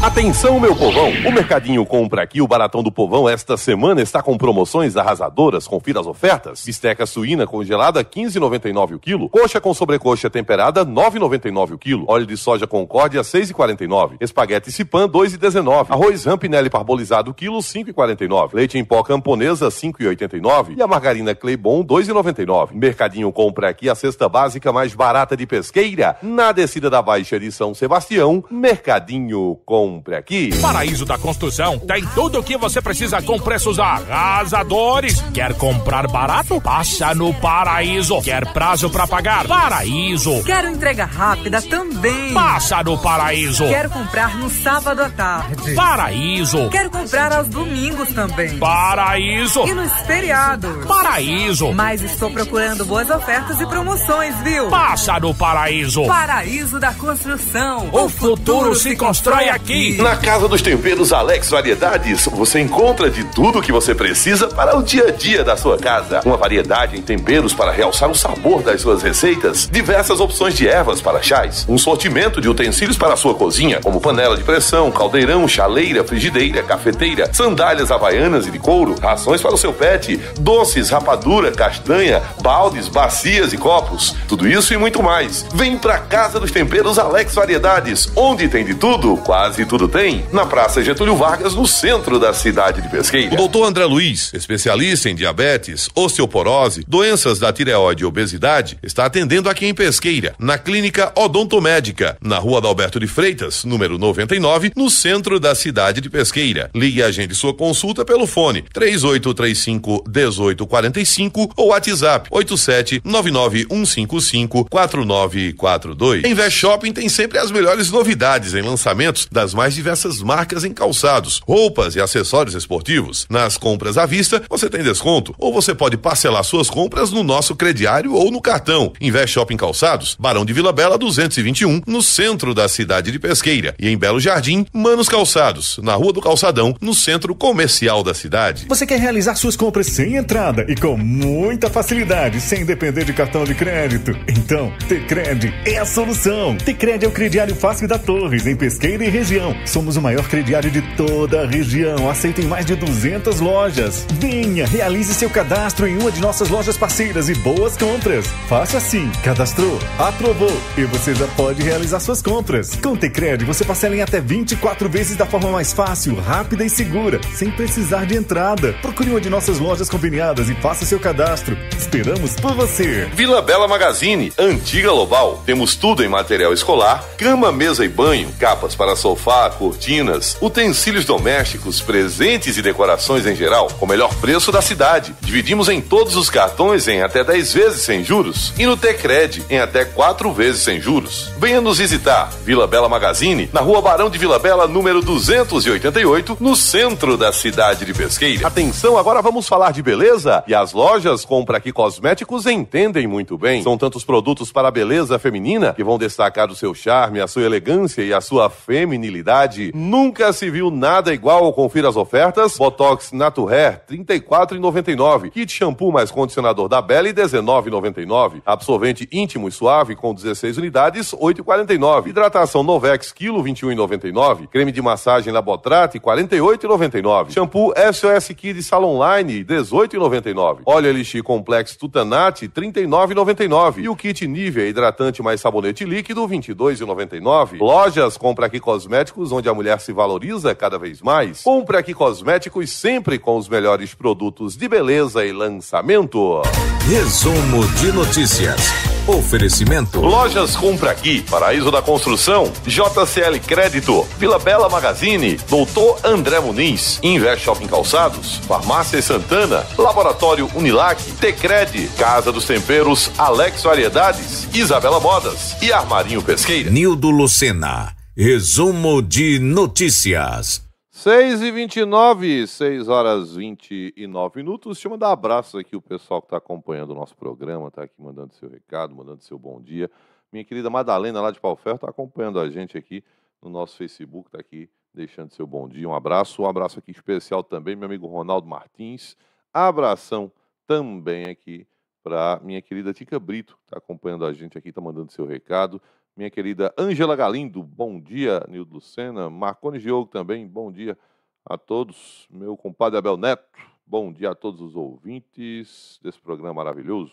Atenção, meu povão! O Mercadinho Compra Aqui, o Baratão do Povão, esta semana está com promoções arrasadoras. Confira as ofertas. Bisteca suína congelada, 15,99 o quilo. Coxa com sobrecoxa temperada, 9,99 o quilo. Óleo de soja concórdia, 6,49. Espaguete cipã, 2,19. Arroz rampinelli parbolizado, quilo, 5,49. Leite em pó camponesa, 5,89. E a margarina Cleibon, 2,99. Mercadinho Compra Aqui, a cesta básica mais barata de pesqueira. Na descida da Baixa de São Sebastião, Mercadinho Compra compre aqui. Paraíso da Construção tem tudo o que você precisa com preços arrasadores. Quer comprar barato? Passa no Paraíso. Quer prazo para pagar? Paraíso. Quero entrega rápida também. Passa no Paraíso. Quero comprar no sábado à tarde. Paraíso. Quero comprar aos domingos também. Paraíso. E nos feriados. Paraíso. Mas estou procurando boas ofertas e promoções, viu? Passa no Paraíso. Paraíso da Construção. O, o futuro, futuro se, se constrói aqui. Sim. Na Casa dos Temperos Alex Variedades, você encontra de tudo que você precisa para o dia a dia da sua casa. Uma variedade em temperos para realçar o sabor das suas receitas, diversas opções de ervas para chás, um sortimento de utensílios para a sua cozinha, como panela de pressão, caldeirão, chaleira, frigideira, cafeteira, sandálias havaianas e de couro, rações para o seu pet, doces, rapadura, castanha, baldes, bacias e copos. Tudo isso e muito mais. Vem pra Casa dos Temperos Alex Variedades, onde tem de tudo, quase tudo tem? Na Praça Getúlio Vargas, no centro da cidade de Pesqueira. O doutor André Luiz, especialista em diabetes, osteoporose, doenças da tireoide e obesidade, está atendendo aqui em Pesqueira, na Clínica Odontomédica, na Rua Adalberto de Freitas, número 99, no centro da cidade de Pesqueira. Ligue e agende sua consulta pelo fone 3835 1845 ou WhatsApp 87 99155 4942. Em Vest Shopping tem sempre as melhores novidades em lançamentos das mais diversas marcas em calçados, roupas e acessórios esportivos. Nas compras à vista, você tem desconto ou você pode parcelar suas compras no nosso crediário ou no cartão. Invest Shopping Calçados, Barão de Vila Bela 221, no centro da cidade de Pesqueira. E em Belo Jardim, Manos Calçados, na Rua do Calçadão, no centro comercial da cidade. Você quer realizar suas compras sem entrada e com muita facilidade, sem depender de cartão de crédito? Então, Tecred é a solução. Tecred é o crediário fácil da Torres, em Pesqueira e região região. Somos o maior crediário de toda a região. Aceita mais de 200 lojas. Venha, realize seu cadastro em uma de nossas lojas parceiras e boas compras. Faça assim, cadastrou, aprovou e você já pode realizar suas compras. Com Tecred, você parcela em até 24 vezes da forma mais fácil, rápida e segura, sem precisar de entrada. Procure uma de nossas lojas conveniadas e faça seu cadastro. Esperamos por você. Vila Bela Magazine, antiga Lobal. Temos tudo em material escolar, cama, mesa e banho, capas para sofá, cortinas, utensílios domésticos, presentes e decorações em geral, com o melhor preço da cidade. Dividimos em todos os cartões em até 10 vezes sem juros e no Tecred em até 4 vezes sem juros. Venha nos visitar, Vila Bela Magazine, na Rua Barão de Vila Bela, número 288, no centro da cidade de Pesqueira. Atenção, agora vamos falar de beleza e as lojas Compra Aqui Cosméticos entendem muito bem. São tantos produtos para a beleza feminina que vão destacar o seu charme, a sua elegância e a sua feminilidade qualidade. Nunca se viu nada igual. Confira as ofertas. Botox naturé R$ 34,99. Kit shampoo mais condicionador da Belle, R$ 19,99. Absorvente íntimo e suave com 16 unidades, R$ 8,49. Hidratação Novex quilo, R$ 21,99. Creme de massagem Labotrate, R$ 48,99. Shampoo SOS Kids Salon Line, R$ 18,99. Óleo Elixir complex Tutanate, R$ 39,99. E o kit Nivea hidratante mais sabonete líquido, R$ 22,99. Lojas Compra Aqui Cosméticos cosméticos, onde a mulher se valoriza cada vez mais. Compre aqui cosméticos sempre com os melhores produtos de beleza e lançamento. Resumo de notícias. Oferecimento. Lojas Compra Aqui, Paraíso da Construção, JCL Crédito, Vila Bela Magazine, Doutor André Muniz, Invest Shopping Calçados, Farmácia Santana, Laboratório Unilac, Tecred, Casa dos Temperos, Alex Variedades, Isabela Modas e Armarinho Pesqueira. Nildo Lucena. Resumo de notícias. 6 e 29 6 horas 29 minutos. Deixa eu mandar um abraço aqui o pessoal que está acompanhando o nosso programa, está aqui mandando seu recado, mandando seu bom dia. Minha querida Madalena, lá de Palferro, está acompanhando a gente aqui no nosso Facebook, está aqui deixando seu bom dia. Um abraço, um abraço aqui especial também, meu amigo Ronaldo Martins. Abração também aqui para minha querida Tica Brito, está acompanhando a gente aqui, está mandando seu recado minha querida Ângela Galindo, bom dia, Nildo Lucena, Marconi Diogo também, bom dia a todos, meu compadre Abel Neto, bom dia a todos os ouvintes desse programa maravilhoso.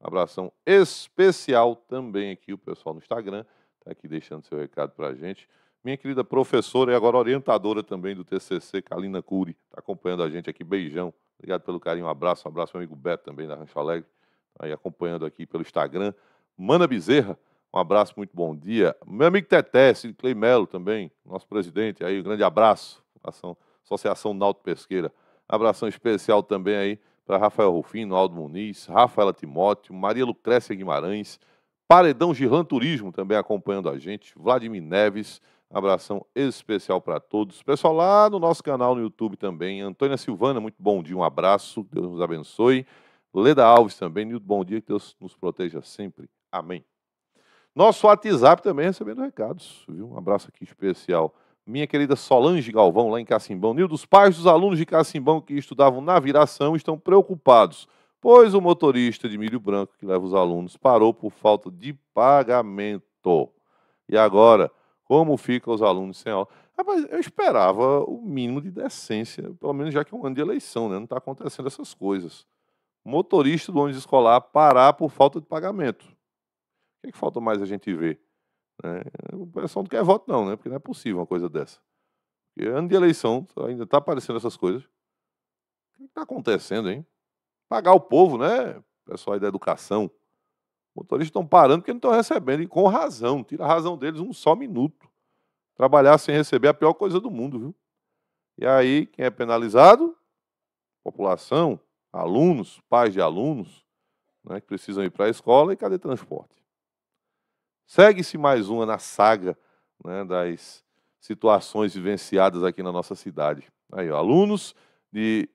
Abração especial também aqui, o pessoal no Instagram, está aqui deixando seu recado para a gente. Minha querida professora e agora orientadora também do TCC, Kalina Cury, está acompanhando a gente aqui. Beijão, obrigado pelo carinho, um abraço, um abraço meu amigo Beto também da Rancho Alegre, tá aí acompanhando aqui pelo Instagram. Mana Bezerra, um abraço, muito bom dia. Meu amigo Teté, Clay Melo também, nosso presidente aí, um grande abraço. Ação, Associação Nauto Pesqueira. Abração especial também aí para Rafael Rufino, Aldo Muniz, Rafaela Timóteo, Maria Lucrécia Guimarães, Paredão Girlan Turismo também acompanhando a gente, Vladimir Neves, abração especial para todos. Pessoal lá no nosso canal no YouTube também, Antônia Silvana, muito bom dia, um abraço, Deus nos abençoe. Leda Alves também, muito bom dia, que Deus nos proteja sempre. Amém. Nosso WhatsApp também é recebendo recados. Viu? Um abraço aqui especial. Minha querida Solange Galvão, lá em Cacimbão. Nildo, os pais dos alunos de Cacimbão que estudavam na viração estão preocupados, pois o motorista de milho branco que leva os alunos parou por falta de pagamento. E agora, como ficam os alunos sem aula? Rapaz, eu esperava o mínimo de decência, pelo menos já que é um ano de eleição, né? Não está acontecendo essas coisas. Motorista do ônibus escolar parar por falta de pagamento o que, falta mais a gente ver? Né? O pessoal não quer voto, não, né? Porque não é possível uma coisa dessa. Porque ano de eleição ainda está aparecendo essas coisas. O que está acontecendo, hein? Pagar o povo, né? pessoal aí da educação. Motoristas estão parando porque não estão recebendo, e com razão. Tira a razão deles um só minuto. Trabalhar sem receber é a pior coisa do mundo, viu? E aí, quem é penalizado? População, alunos, pais de alunos, né, que precisam ir para a escola, e cadê transporte? Segue-se mais uma na saga né, das situações vivenciadas aqui na nossa cidade. Aí, ó, alunos de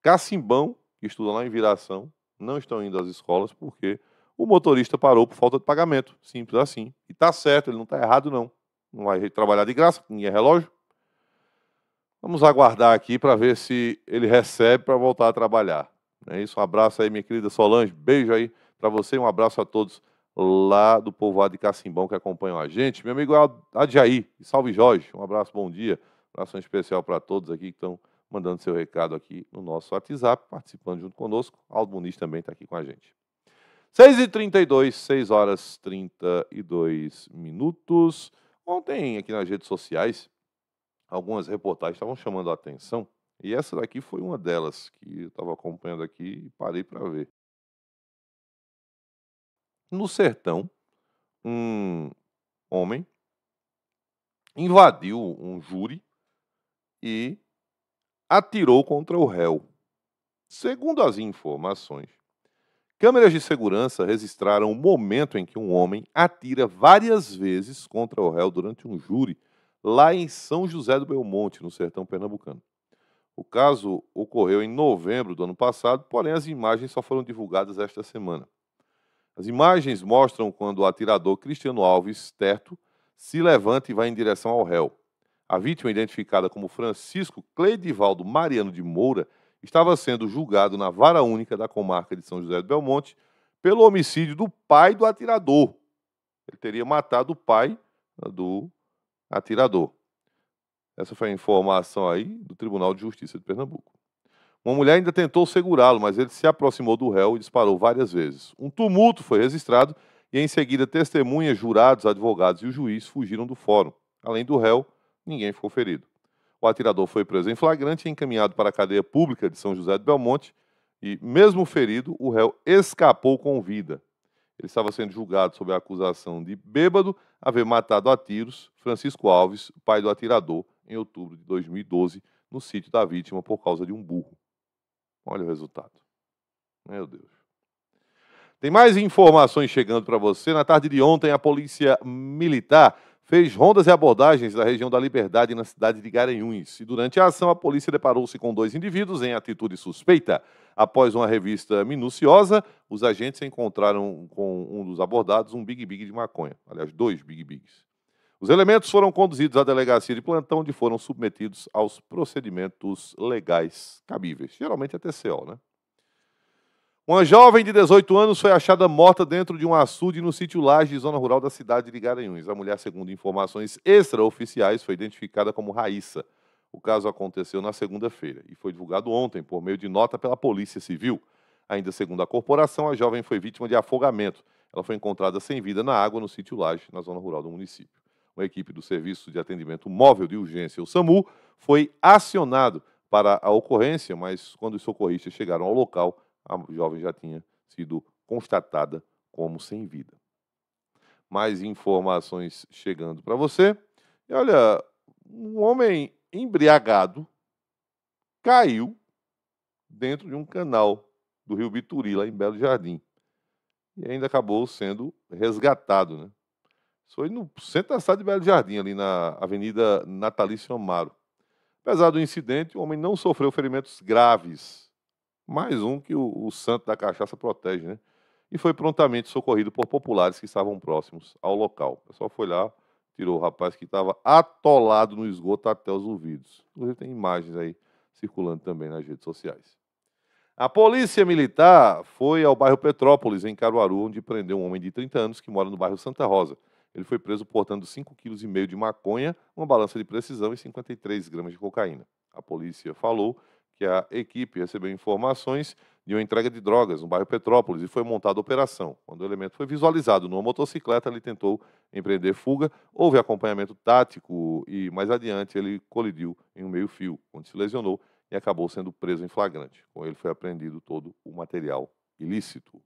Cacimbão, que estudam lá em Viração, não estão indo às escolas porque o motorista parou por falta de pagamento. Simples assim. E tá certo, ele não tá errado, não. Não vai trabalhar de graça, ninguém é relógio. Vamos aguardar aqui para ver se ele recebe para voltar a trabalhar. É isso, um abraço aí, minha querida Solange. Beijo aí para você e um abraço a todos lá do povoado de Cacimbão que acompanham a gente. Meu amigo Adjaí, salve Jorge, um abraço, bom dia. Um abraço especial para todos aqui que estão mandando seu recado aqui no nosso WhatsApp, participando junto conosco. Aldo Muniz também está aqui com a gente. 6h32, 6 horas 32 minutos. Ontem, aqui nas redes sociais, algumas reportagens estavam chamando a atenção, e essa daqui foi uma delas que eu estava acompanhando aqui e parei para ver no sertão, um homem invadiu um júri e atirou contra o réu. Segundo as informações, câmeras de segurança registraram o momento em que um homem atira várias vezes contra o réu durante um júri lá em São José do Belmonte, no sertão pernambucano. O caso ocorreu em novembro do ano passado, porém as imagens só foram divulgadas esta semana. As imagens mostram quando o atirador Cristiano Alves Terto se levanta e vai em direção ao réu. A vítima, identificada como Francisco Cleidivaldo Mariano de Moura, estava sendo julgado na vara única da comarca de São José do Belmonte pelo homicídio do pai do atirador. Ele teria matado o pai né, do atirador. Essa foi a informação aí do Tribunal de Justiça de Pernambuco. Uma mulher ainda tentou segurá-lo, mas ele se aproximou do réu e disparou várias vezes. Um tumulto foi registrado e, em seguida, testemunhas, jurados, advogados e o juiz fugiram do fórum. Além do réu, ninguém ficou ferido. O atirador foi preso em flagrante e encaminhado para a cadeia pública de São José do Belmonte. E, mesmo ferido, o réu escapou com vida. Ele estava sendo julgado sob a acusação de bêbado haver matado a tiros Francisco Alves, pai do atirador, em outubro de 2012, no sítio da vítima por causa de um burro. Olha o resultado. Meu Deus. Tem mais informações chegando para você. Na tarde de ontem, a Polícia Militar fez rondas e abordagens da região da Liberdade na cidade de Garanhuns. E durante a ação, a polícia deparou-se com dois indivíduos em atitude suspeita. Após uma revista minuciosa, os agentes encontraram com um dos abordados um Big Big de maconha. Aliás, dois Big Bigs. Os elementos foram conduzidos à delegacia de plantão, onde foram submetidos aos procedimentos legais cabíveis. Geralmente é TCO, né? Uma jovem de 18 anos foi achada morta dentro de um açude no sítio Laje, zona rural da cidade de Garanhuns. A mulher, segundo informações extraoficiais, foi identificada como Raíssa. O caso aconteceu na segunda-feira e foi divulgado ontem por meio de nota pela Polícia Civil. Ainda segundo a corporação, a jovem foi vítima de afogamento. Ela foi encontrada sem vida na água no sítio Laje, na zona rural do município uma equipe do Serviço de Atendimento Móvel de Urgência, o SAMU, foi acionado para a ocorrência, mas quando os socorristas chegaram ao local, a jovem já tinha sido constatada como sem vida. Mais informações chegando para você. E olha, um homem embriagado caiu dentro de um canal do Rio Bituri, lá em Belo Jardim. E ainda acabou sendo resgatado, né? Foi no centro da cidade de Belo Jardim, ali na Avenida Natalício Amaro. Apesar do incidente, o homem não sofreu ferimentos graves. Mais um que o, o santo da cachaça protege, né? E foi prontamente socorrido por populares que estavam próximos ao local. O pessoal foi lá, tirou o rapaz que estava atolado no esgoto até os ouvidos. Inclusive tem imagens aí circulando também nas redes sociais. A polícia militar foi ao bairro Petrópolis, em Caruaru, onde prendeu um homem de 30 anos que mora no bairro Santa Rosa. Ele foi preso portando 5,5 kg de maconha, uma balança de precisão e 53 gramas de cocaína. A polícia falou que a equipe recebeu informações de uma entrega de drogas no bairro Petrópolis e foi montada a operação. Quando o elemento foi visualizado numa motocicleta, ele tentou empreender fuga. Houve acompanhamento tático e, mais adiante, ele colidiu em um meio-fio, onde se lesionou e acabou sendo preso em flagrante. Com ele foi apreendido todo o material ilícito.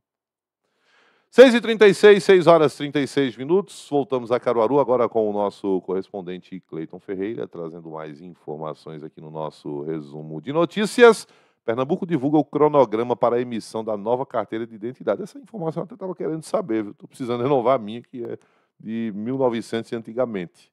6h36, 6 horas 36 minutos. Voltamos a Caruaru agora com o nosso correspondente Cleiton Ferreira, trazendo mais informações aqui no nosso resumo de notícias. Pernambuco divulga o cronograma para a emissão da nova carteira de identidade. Essa informação eu até estava querendo saber, estou precisando renovar a minha, que é de 1900 e antigamente.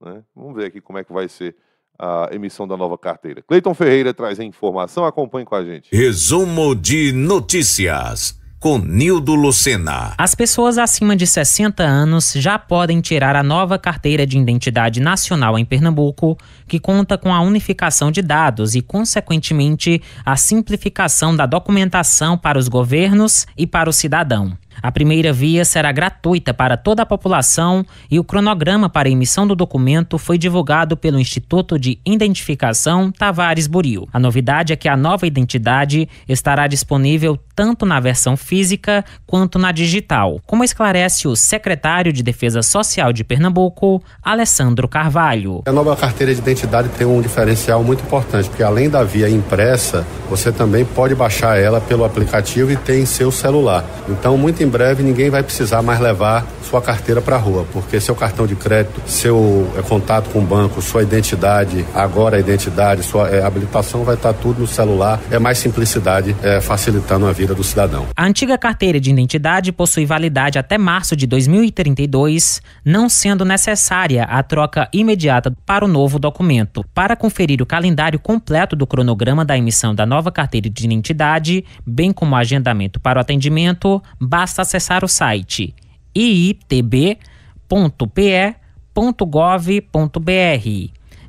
Né? Vamos ver aqui como é que vai ser a emissão da nova carteira. Cleiton Ferreira traz a informação, acompanhe com a gente. Resumo de notícias com Nildo Lucena. As pessoas acima de 60 anos já podem tirar a nova carteira de identidade nacional em Pernambuco, que conta com a unificação de dados e, consequentemente, a simplificação da documentação para os governos e para o cidadão. A primeira via será gratuita para toda a população e o cronograma para emissão do documento foi divulgado pelo Instituto de Identificação Tavares Buril. A novidade é que a nova identidade estará disponível tanto na versão física quanto na digital, como esclarece o secretário de Defesa Social de Pernambuco, Alessandro Carvalho. A nova carteira de identidade tem um diferencial muito importante, porque além da via impressa, você também pode baixar ela pelo aplicativo e tem em seu celular. Então, muito em breve ninguém vai precisar mais levar sua carteira para a rua, porque seu cartão de crédito, seu é, contato com o banco, sua identidade, agora a identidade, sua é, habilitação vai estar tá tudo no celular. É mais simplicidade, é, facilitando a vida do cidadão. A antiga carteira de identidade possui validade até março de 2032, não sendo necessária a troca imediata para o novo documento. Para conferir o calendário completo do cronograma da emissão da nova carteira de identidade, bem como o agendamento para o atendimento, basta basta acessar o site iitb.pe.gov.br.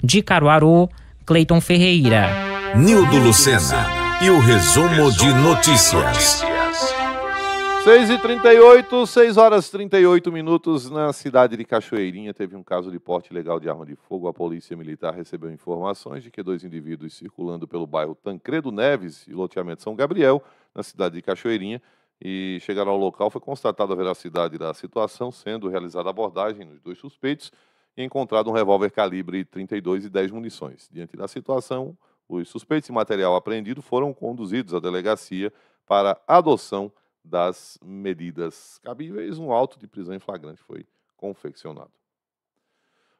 De Caruaru, Cleiton Ferreira. Nildo Lucena e o resumo de notícias. 6 e 38 6 horas 38 minutos na cidade de Cachoeirinha. Teve um caso de porte ilegal de arma de fogo. A polícia militar recebeu informações de que dois indivíduos circulando pelo bairro Tancredo Neves e loteamento São Gabriel, na cidade de Cachoeirinha, e chegaram ao local foi constatada a veracidade da situação, sendo realizada a abordagem nos dois suspeitos e encontrado um revólver calibre 32 e 10 munições. Diante da situação, os suspeitos e material apreendido foram conduzidos à delegacia para adoção das medidas cabíveis. Um auto de prisão em flagrante foi confeccionado.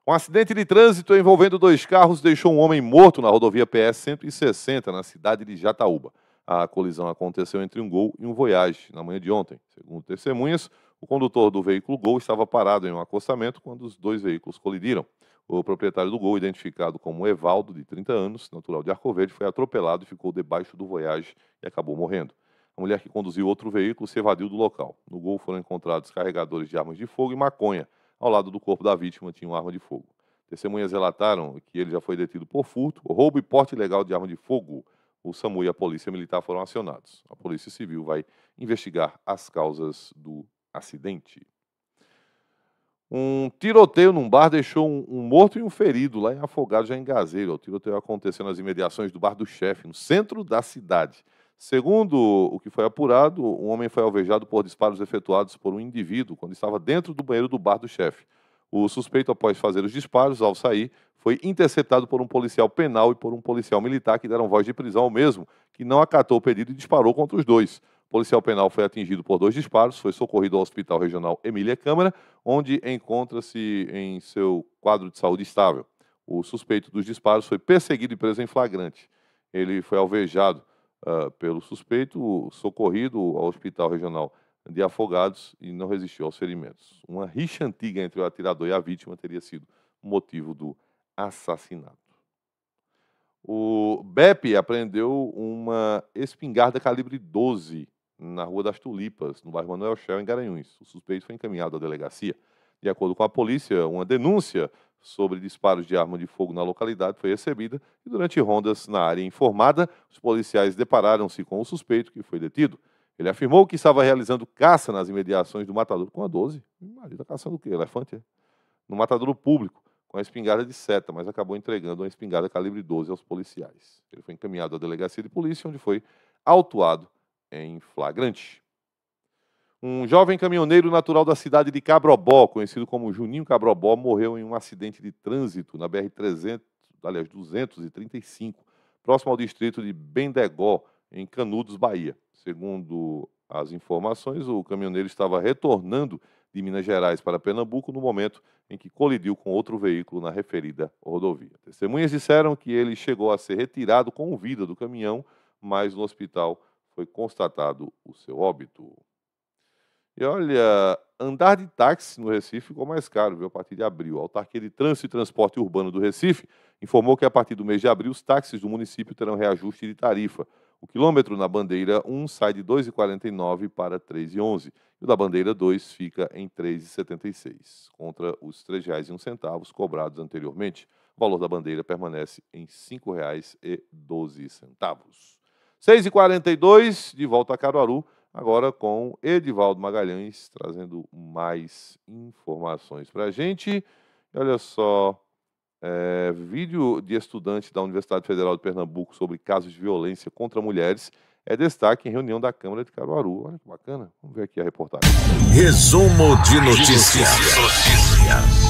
Um acidente de trânsito envolvendo dois carros deixou um homem morto na rodovia PS 160, na cidade de Jataúba. A colisão aconteceu entre um Gol e um Voyage na manhã de ontem. Segundo testemunhas, o condutor do veículo Gol estava parado em um acostamento quando os dois veículos colidiram. O proprietário do Gol, identificado como Evaldo, de 30 anos, natural de Arco Verde, foi atropelado e ficou debaixo do Voyage e acabou morrendo. A mulher que conduziu outro veículo se evadiu do local. No Gol foram encontrados carregadores de armas de fogo e maconha. Ao lado do corpo da vítima tinha uma arma de fogo. Testemunhas relataram que ele já foi detido por furto, roubo e porte ilegal de arma de fogo o SAMU e a Polícia Militar foram acionados. A Polícia Civil vai investigar as causas do acidente. Um tiroteio num bar deixou um, morto e um ferido lá em Afogados já em Gazeiro. O tiroteio aconteceu nas imediações do Bar do Chefe, no centro da cidade. Segundo o que foi apurado, um homem foi alvejado por disparos efetuados por um indivíduo quando estava dentro do banheiro do Bar do Chefe. O suspeito, após fazer os disparos, ao sair, foi interceptado por um policial penal e por um policial militar que deram voz de prisão ao mesmo, que não acatou o pedido e disparou contra os dois. O policial penal foi atingido por dois disparos, foi socorrido ao Hospital Regional Emília Câmara, onde encontra-se em seu quadro de saúde estável. O suspeito dos disparos foi perseguido e preso em flagrante. Ele foi alvejado uh, pelo suspeito, socorrido ao Hospital Regional de Afogados e não resistiu aos ferimentos. Uma rixa antiga entre o atirador e a vítima teria sido motivo do assassinato. O Beppe apreendeu uma espingarda calibre 12 na Rua das Tulipas, no bairro Manuel Shell, em Garanhuns. O suspeito foi encaminhado à delegacia. De acordo com a polícia, uma denúncia sobre disparos de arma de fogo na localidade foi recebida e, durante rondas na área informada, os policiais depararam-se com o suspeito, que foi detido. Ele afirmou que estava realizando caça nas imediações do matador com a 12. Imagina, tá caçando o quê? Elefante? É? No matadouro público com a espingarda de seta, mas acabou entregando uma espingarda calibre 12 aos policiais. Ele foi encaminhado à delegacia de polícia, onde foi autuado em flagrante. Um jovem caminhoneiro natural da cidade de Cabrobó, conhecido como Juninho Cabrobó, morreu em um acidente de trânsito na br 235, próximo ao distrito de Bendegó, em Canudos, Bahia. Segundo as informações, o caminhoneiro estava retornando de Minas Gerais para Pernambuco no momento em que colidiu com outro veículo na referida rodovia. Testemunhas disseram que ele chegou a ser retirado com vida do caminhão, mas no hospital foi constatado o seu óbito. E olha, andar de táxi no Recife ficou mais caro, viu, a partir de abril. A Autarquia de Trânsito e Transporte Urbano do Recife informou que a partir do mês de abril os táxis do município terão reajuste de tarifa. O quilômetro na bandeira 1 sai de 2,49 para 3,11 e o da bandeira 2 fica em 3,76, contra os R$ 3,01 cobrados anteriormente. O valor da bandeira permanece em R$ 5,12. 6,42 de volta a Caruaru, agora com Edivaldo Magalhães, trazendo mais informações para a gente. E olha só, é, vídeo de estudante da Universidade Federal de Pernambuco sobre casos de violência contra mulheres é destaque em reunião da Câmara de Caruaru. Olha que bacana. Vamos ver aqui a reportagem. Resumo de notícias.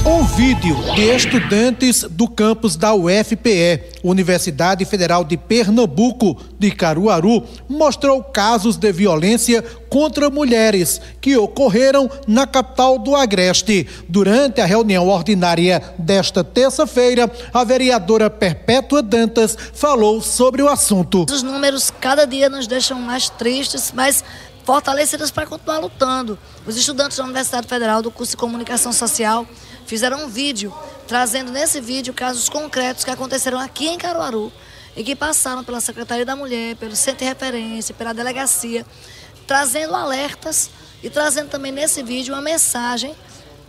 Um vídeo de estudantes do campus da UFPE, Universidade Federal de Pernambuco, de Caruaru, mostrou casos de violência contra mulheres que ocorreram na capital do Agreste. Durante a reunião ordinária desta terça-feira, a vereadora Perpétua Dantas falou sobre o assunto. Os números cada dia nos nos deixam mais tristes, mas fortalecidas para continuar lutando. Os estudantes da Universidade Federal do curso de Comunicação Social fizeram um vídeo trazendo nesse vídeo casos concretos que aconteceram aqui em Caruaru e que passaram pela Secretaria da Mulher, pelo Centro de Referência, pela Delegacia, trazendo alertas e trazendo também nesse vídeo uma mensagem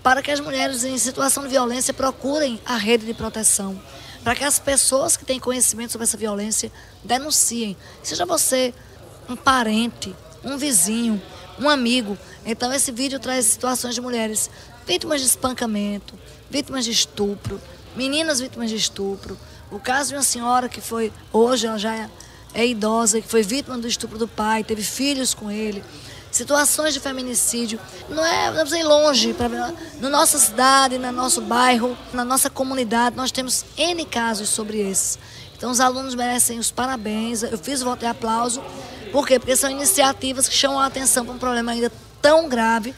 para que as mulheres em situação de violência procurem a rede de proteção, para que as pessoas que têm conhecimento sobre essa violência denunciem. Seja você um parente, um vizinho, um amigo. Então, esse vídeo traz situações de mulheres vítimas de espancamento, vítimas de estupro, meninas vítimas de estupro. O caso de uma senhora que foi, hoje ela já é, é idosa, que foi vítima do estupro do pai, teve filhos com ele. Situações de feminicídio. Não é, não precisa ir longe. Pra, na nossa cidade, no nosso bairro, na nossa comunidade, nós temos N casos sobre esses. Então, os alunos merecem os parabéns. Eu fiz o voto de aplauso. Por quê? Porque são iniciativas que chamam a atenção para um problema ainda tão grave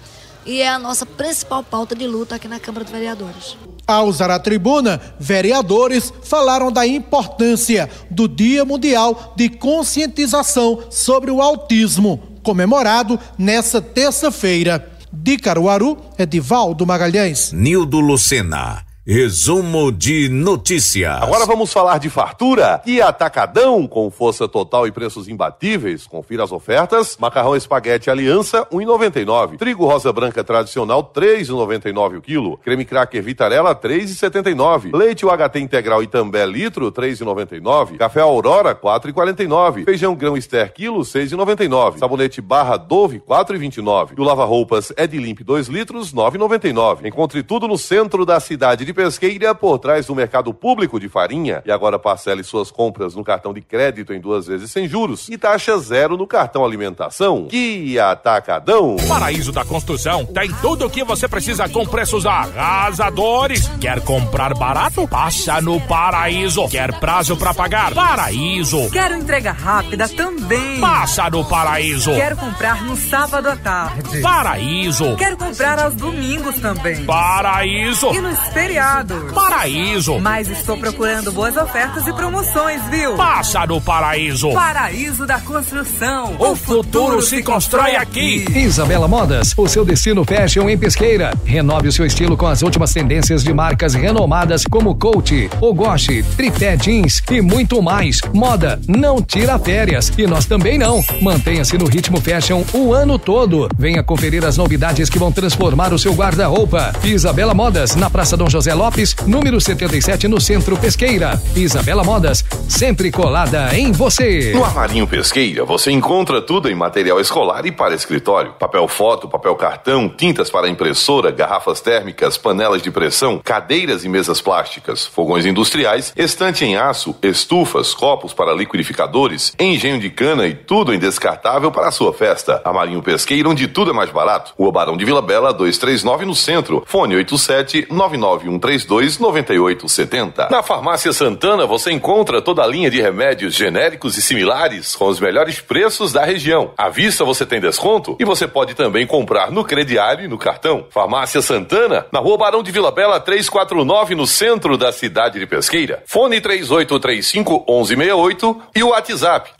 e é a nossa principal pauta de luta aqui na Câmara de Vereadores. Ao usar a tribuna, vereadores falaram da importância do Dia Mundial de Conscientização sobre o Autismo, comemorado nessa terça-feira. De Caruaru, Edivaldo Magalhães. Nildo Lucena. Resumo de notícias. Agora vamos falar de fartura e atacadão com força total e preços imbatíveis. Confira as ofertas: macarrão espaguete aliança 1,99, trigo rosa branca tradicional 3,99 o quilo, creme cracker Vitarella 3,79, leite UHT integral Itambé litro 3,99, café Aurora 4,49, feijão grão ester quilo 6,99, sabonete barra Dove 4,29 e o lava roupas Edlimp dois litros 9,99. Encontre tudo no centro da cidade de pesqueira por trás do mercado público de farinha e agora parcele suas compras no cartão de crédito em duas vezes sem juros e taxa zero no cartão alimentação. Que atacadão! Paraíso da Construção tem tudo o que você precisa com preços arrasadores. Quer comprar barato? Passa no Paraíso. Quer prazo para pagar? Paraíso. Quero entrega rápida também. Passa no Paraíso. Quero comprar no sábado à tarde. Paraíso. Quero comprar aos domingos também. Paraíso. E no feriado Paraíso. Mas estou procurando boas ofertas e promoções, viu? Passa no Paraíso. Paraíso da construção. O, o futuro, futuro, se, se constrói, aqui. Isabela Modas, o seu destino fashion em Pesqueira. Renove o seu estilo com as últimas tendências de marcas renomadas como Coach, Ogoshi, Tripé Jeans e muito mais. Moda não tira férias e nós também não. Mantenha-se no ritmo fashion o ano todo. Venha conferir as novidades que vão transformar o seu guarda-roupa. Isabela Modas, na Praça Dom José Lopes, número 77, no Centro Pesqueira. Isabela Modas, sempre colada em você. No Armarinho Pesqueira, você encontra tudo em material escolar e para escritório: papel foto, papel cartão, tintas para impressora, garrafas térmicas, panelas de pressão, cadeiras e mesas plásticas, fogões industriais, estante em aço, estufas, copos para liquidificadores, engenho de cana e tudo em descartável para a sua festa. Armarinho Pesqueira, onde tudo é mais barato. O Barão de Vila Bela, 239 no centro. Fone 87 991 3132 9870. Na Farmácia Santana você encontra toda a linha de remédios genéricos e similares com os melhores preços da região. À vista você tem desconto e você pode também comprar no crediário e no cartão. Farmácia Santana, na Rua Barão de Vila Bela 349, no centro da cidade de Pesqueira. Fone 3835 1168 e o WhatsApp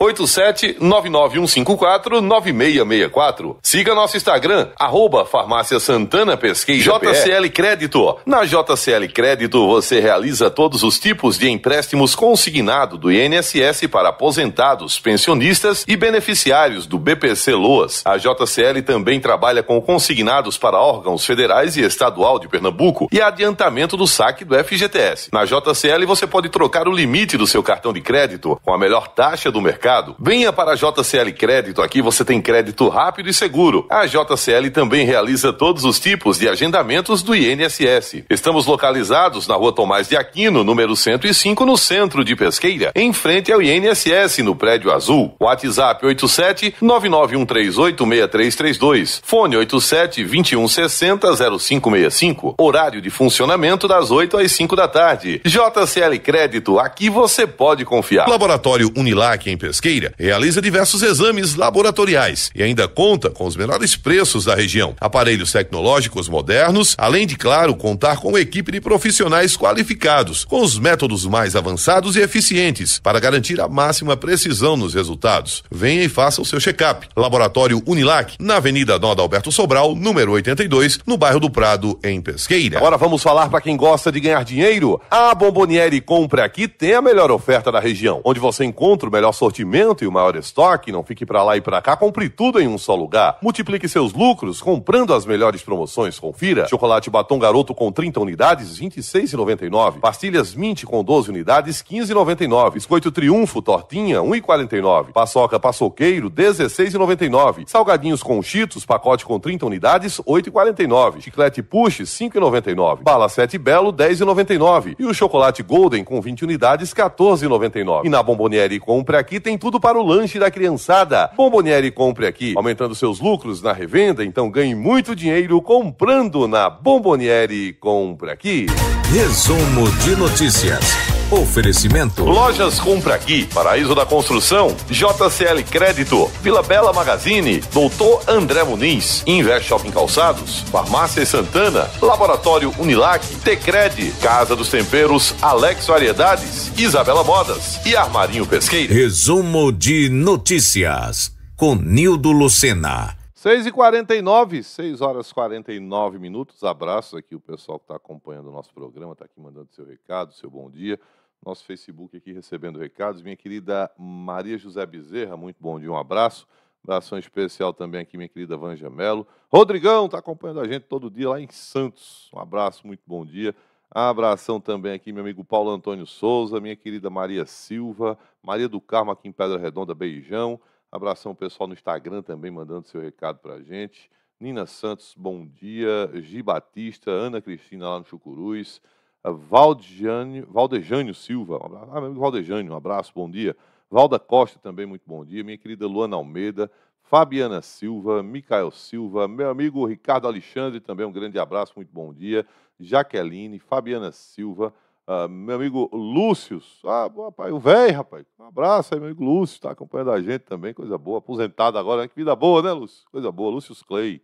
9664. Siga nosso Instagram, arroba Farmácia Santana Pesqueira. JCL Crédito, na JCL JCL Crédito você realiza todos os tipos de empréstimos consignado do INSS para aposentados, pensionistas e beneficiários do BPC Loas. A JCL também trabalha com consignados para órgãos federais e estadual de Pernambuco e adiantamento do saque do FGTS. Na JCL você pode trocar o limite do seu cartão de crédito com a melhor taxa do mercado. Venha para a JCL Crédito, aqui você tem crédito rápido e seguro. A JCL também realiza todos os tipos de agendamentos do INSS. Estamos localizados na rua Tomás de Aquino, número 105, no centro de Pesqueira, em frente ao INSS, no Prédio Azul. WhatsApp 87 6332 Fone 87 2160 0565. Horário de funcionamento das 8 às 5 da tarde. JCL Crédito, aqui você pode confiar. Laboratório Unilac em Pesqueira realiza diversos exames laboratoriais e ainda conta com os melhores preços da região. Aparelhos tecnológicos modernos, além de, claro, contar com equipe equipe de profissionais qualificados, com os métodos mais avançados e eficientes, para garantir a máxima precisão nos resultados. Venha e faça o seu check-up. Laboratório Unilac, na Avenida Noda Alberto Sobral, número 82, no bairro do Prado, em Pesqueira. Agora vamos falar para quem gosta de ganhar dinheiro. A Bomboniere Compre Aqui tem a melhor oferta da região, onde você encontra o melhor sortimento e o maior estoque. Não fique para lá e para cá, compre tudo em um só lugar. Multiplique seus lucros comprando as melhores promoções. Confira: chocolate batom garoto com 30 unidades unidades, R$ 26,99. Pastilhas Mint com 12 unidades, R$ 15,99. Biscoito Triunfo Tortinha, R$ 1,49. Paçoca Paçoqueiro, R$ 16,99. Salgadinhos com Cheetos, pacote com 30 unidades, R$ 8,49. Chiclete Push, R$ 5,99. Bala 7 Belo, R$ 10,99. E o chocolate Golden com 20 unidades, R$ 14,99. E na Bomboniere Compre Aqui tem tudo para o lanche da criançada. Bomboniere Compre Aqui, aumentando seus lucros na revenda, então ganhe muito dinheiro comprando na Bomboniere Compre Aqui aqui. Resumo de notícias. Oferecimento. Lojas Compra Aqui, Paraíso da Construção, JCL Crédito, Vila Bela Magazine, Doutor André Muniz, Invest Shopping Calçados, Farmácia Santana, Laboratório Unilac, Tecred, Casa dos Temperos, Alex Variedades, Isabela Modas e Armarinho Pesqueiro. Resumo de notícias com Nildo Lucena. 6h49, 6 horas 49 minutos. Abraço aqui o pessoal que está acompanhando o nosso programa, está aqui mandando seu recado, seu bom dia. Nosso Facebook aqui recebendo recados. Minha querida Maria José Bezerra, muito bom dia, um abraço. Abração especial também aqui, minha querida Vanja Melo. Rodrigão está acompanhando a gente todo dia lá em Santos. Um abraço, muito bom dia. Abração também aqui, meu amigo Paulo Antônio Souza, minha querida Maria Silva, Maria do Carmo aqui em Pedra Redonda, beijão. Abração pessoal no Instagram também mandando seu recado para a gente. Nina Santos, bom dia. Gi Batista, Ana Cristina lá no Chucuruz. Valdejânio, Silva, ah, meu amigo Valdejânio, um abraço, bom dia. Valda Costa também, muito bom dia. Minha querida Luana Almeida, Fabiana Silva, Micael Silva, meu amigo Ricardo Alexandre também, um grande abraço, muito bom dia. Jaqueline, Fabiana Silva, Uh, meu amigo Lúcio. Ah, boa, pai, o velho, rapaz. Um abraço aí, meu amigo Lúcio, está acompanhando a gente também, coisa boa. Aposentado agora, né, que vida boa, né, Lúcio? Coisa boa, Lúcio Clay.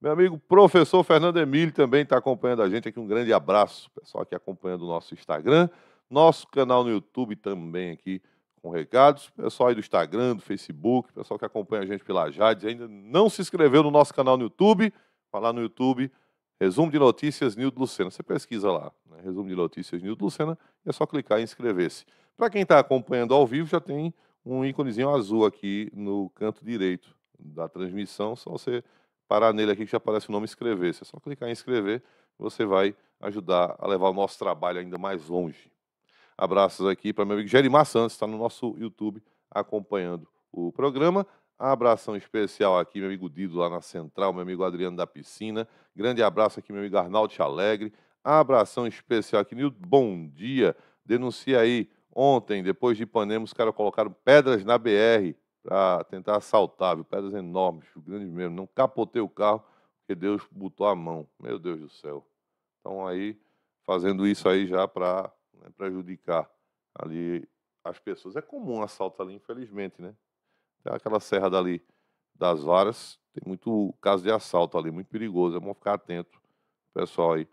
Meu amigo professor Fernando Emílio também está acompanhando a gente aqui. Um grande abraço, pessoal aqui acompanhando o nosso Instagram, nosso canal no YouTube também aqui com recados. Pessoal aí do Instagram, do Facebook, pessoal que acompanha a gente pela Jades, ainda não se inscreveu no nosso canal no YouTube, vai lá no YouTube Resumo de notícias Nildo Lucena. Você pesquisa lá, né? resumo de notícias Nildo Lucena, e é só clicar em inscrever-se. Para quem está acompanhando ao vivo, já tem um íconezinho azul aqui no canto direito da transmissão. Só você parar nele aqui que já aparece o nome inscrever-se. É só clicar em inscrever, você vai ajudar a levar o nosso trabalho ainda mais longe. Abraços aqui para meu amigo Gerimar Santos, está no nosso YouTube acompanhando o programa. Abração especial aqui, meu amigo Dido lá na Central, meu amigo Adriano da Piscina. Grande abraço aqui, meu amigo Arnaldo Alegre. Abração especial aqui, Nildo. Bom dia. Denuncia aí, ontem, depois de Ipanema, os caras colocaram pedras na BR para tentar assaltar, viu? Pedras enormes, grandes mesmo. Não capotei o carro porque Deus botou a mão. Meu Deus do céu. Então aí, fazendo isso aí já para né, prejudicar ali as pessoas. É comum assalto ali, infelizmente, né? É aquela serra dali das varas, tem muito caso de assalto ali, muito perigoso. É bom ficar atento, pessoal aí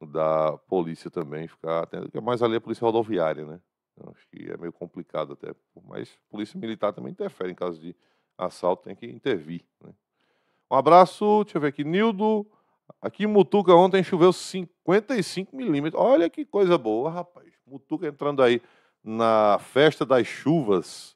da polícia também, ficar atento. É mas ali é a polícia rodoviária, né? Então, acho que é meio complicado até. Mas a polícia militar também interfere em caso de assalto, tem que intervir. Né? Um abraço, deixa eu ver aqui. Nildo, aqui em Mutuca ontem choveu 55 milímetros. Olha que coisa boa, rapaz. Mutuca entrando aí na festa das chuvas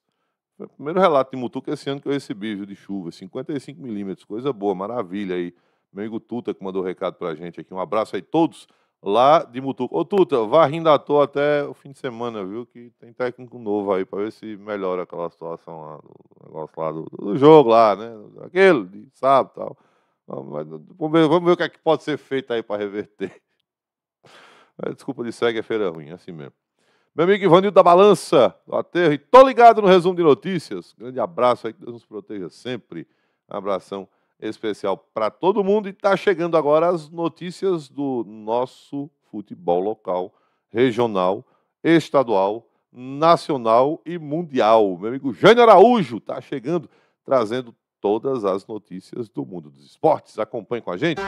foi o primeiro relato de mutuca esse ano que eu recebi, viu, de chuva, 55 milímetros, coisa boa, maravilha aí. Meu amigo Tuta que mandou um recado pra gente aqui. Um abraço aí todos lá de Mutuca. Ô Tuta, vá rindo à toa até o fim de semana, viu? Que tem técnico novo aí pra ver se melhora aquela situação lá, do negócio lá do, do jogo lá, né? Aquele, de sábado e tal. Vamos ver, vamos ver o que, é que pode ser feito aí para reverter. (laughs) Desculpa de segue é feira ruim, é assim mesmo. Meu amigo Ivanildo da Balança, do Aterro, e tô ligado no resumo de notícias. Grande abraço aí, que Deus nos proteja sempre. Um abração especial para todo mundo. E tá chegando agora as notícias do nosso futebol local, regional, estadual, nacional e mundial. Meu amigo Jânio Araújo tá chegando, trazendo todas as notícias do mundo dos esportes. Acompanhe com a gente.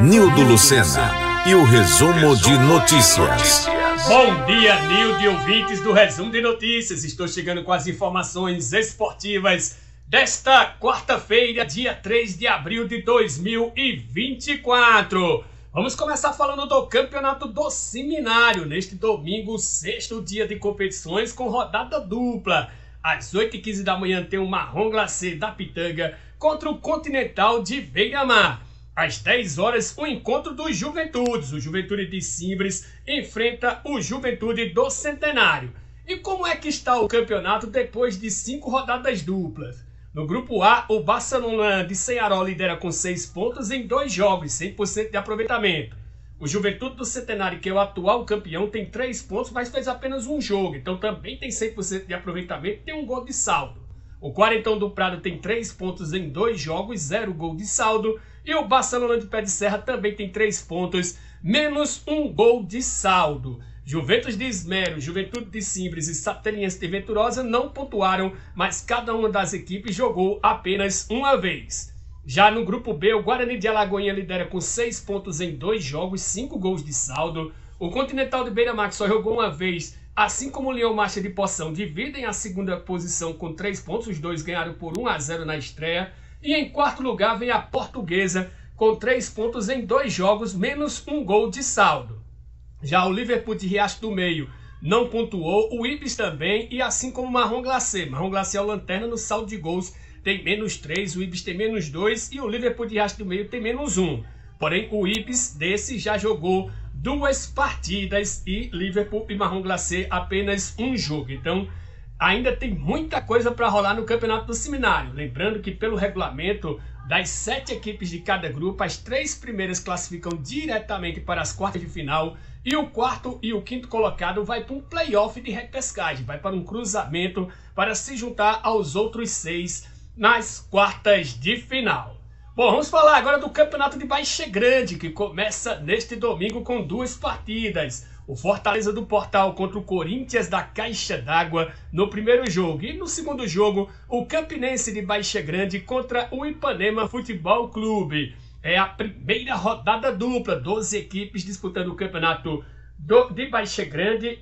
Nildo Lucena e o resumo, resumo de notícias. notícias. Bom dia, de ouvintes do Resumo de Notícias. Estou chegando com as informações esportivas desta quarta-feira, dia 3 de abril de 2024. Vamos começar falando do Campeonato do Seminário, neste domingo, sexto dia de competições com rodada dupla. Às 8h15 da manhã tem o Marrom Glacê da Pitanga contra o Continental de Mar. Às 10 horas, o encontro dos Juventudes. O Juventude de Simbres enfrenta o Juventude do Centenário. E como é que está o campeonato depois de cinco rodadas duplas? No grupo A, o Barcelona de Ceará lidera com 6 pontos em dois jogos, 100% de aproveitamento. O Juventude do Centenário, que é o atual campeão, tem 3 pontos, mas fez apenas um jogo, então também tem 100% de aproveitamento, tem um gol de saldo. O Quarentão do Prado tem 3 pontos em dois jogos, 0 gol de saldo. E o Barcelona de Pé de Serra também tem três pontos, menos um gol de saldo. Juventus de Esmero, Juventude de Simbres e Sapteriense de Venturosa não pontuaram, mas cada uma das equipes jogou apenas uma vez. Já no grupo B, o Guarani de Alagoinha lidera com 6 pontos em dois jogos, 5 gols de saldo. O Continental de Beira Mar só jogou uma vez, assim como o Leão Marcha de Poção dividem a segunda posição com 3 pontos, os dois ganharam por 1 a 0 na estreia. E em quarto lugar vem a portuguesa, com três pontos em dois jogos, menos um gol de saldo. Já o Liverpool de Riacho do Meio não pontuou, o Ibis também, e assim como o Marrom Glacé. Marrom Glacé é o lanterna no saldo de gols, tem menos três, o Ibis tem menos dois e o Liverpool de Riacho do Meio tem menos um. Porém, o Ibis desse já jogou duas partidas e Liverpool e Marrom Glacé apenas um jogo. Então, ainda tem muita coisa para rolar no campeonato do seminário. Lembrando que, pelo regulamento, das sete equipes de cada grupo, as três primeiras classificam diretamente para as quartas de final e o quarto e o quinto colocado vai para um playoff de repescagem, vai para um cruzamento para se juntar aos outros seis nas quartas de final. Bom, vamos falar agora do Campeonato de Baixa Grande, que começa neste domingo com duas partidas. O Fortaleza do Portal contra o Corinthians da Caixa d'Água no primeiro jogo. E no segundo jogo, o Campinense de Baixa Grande contra o Ipanema Futebol Clube. É a primeira rodada dupla, 12 equipes disputando o campeonato do, de Baixa Grande,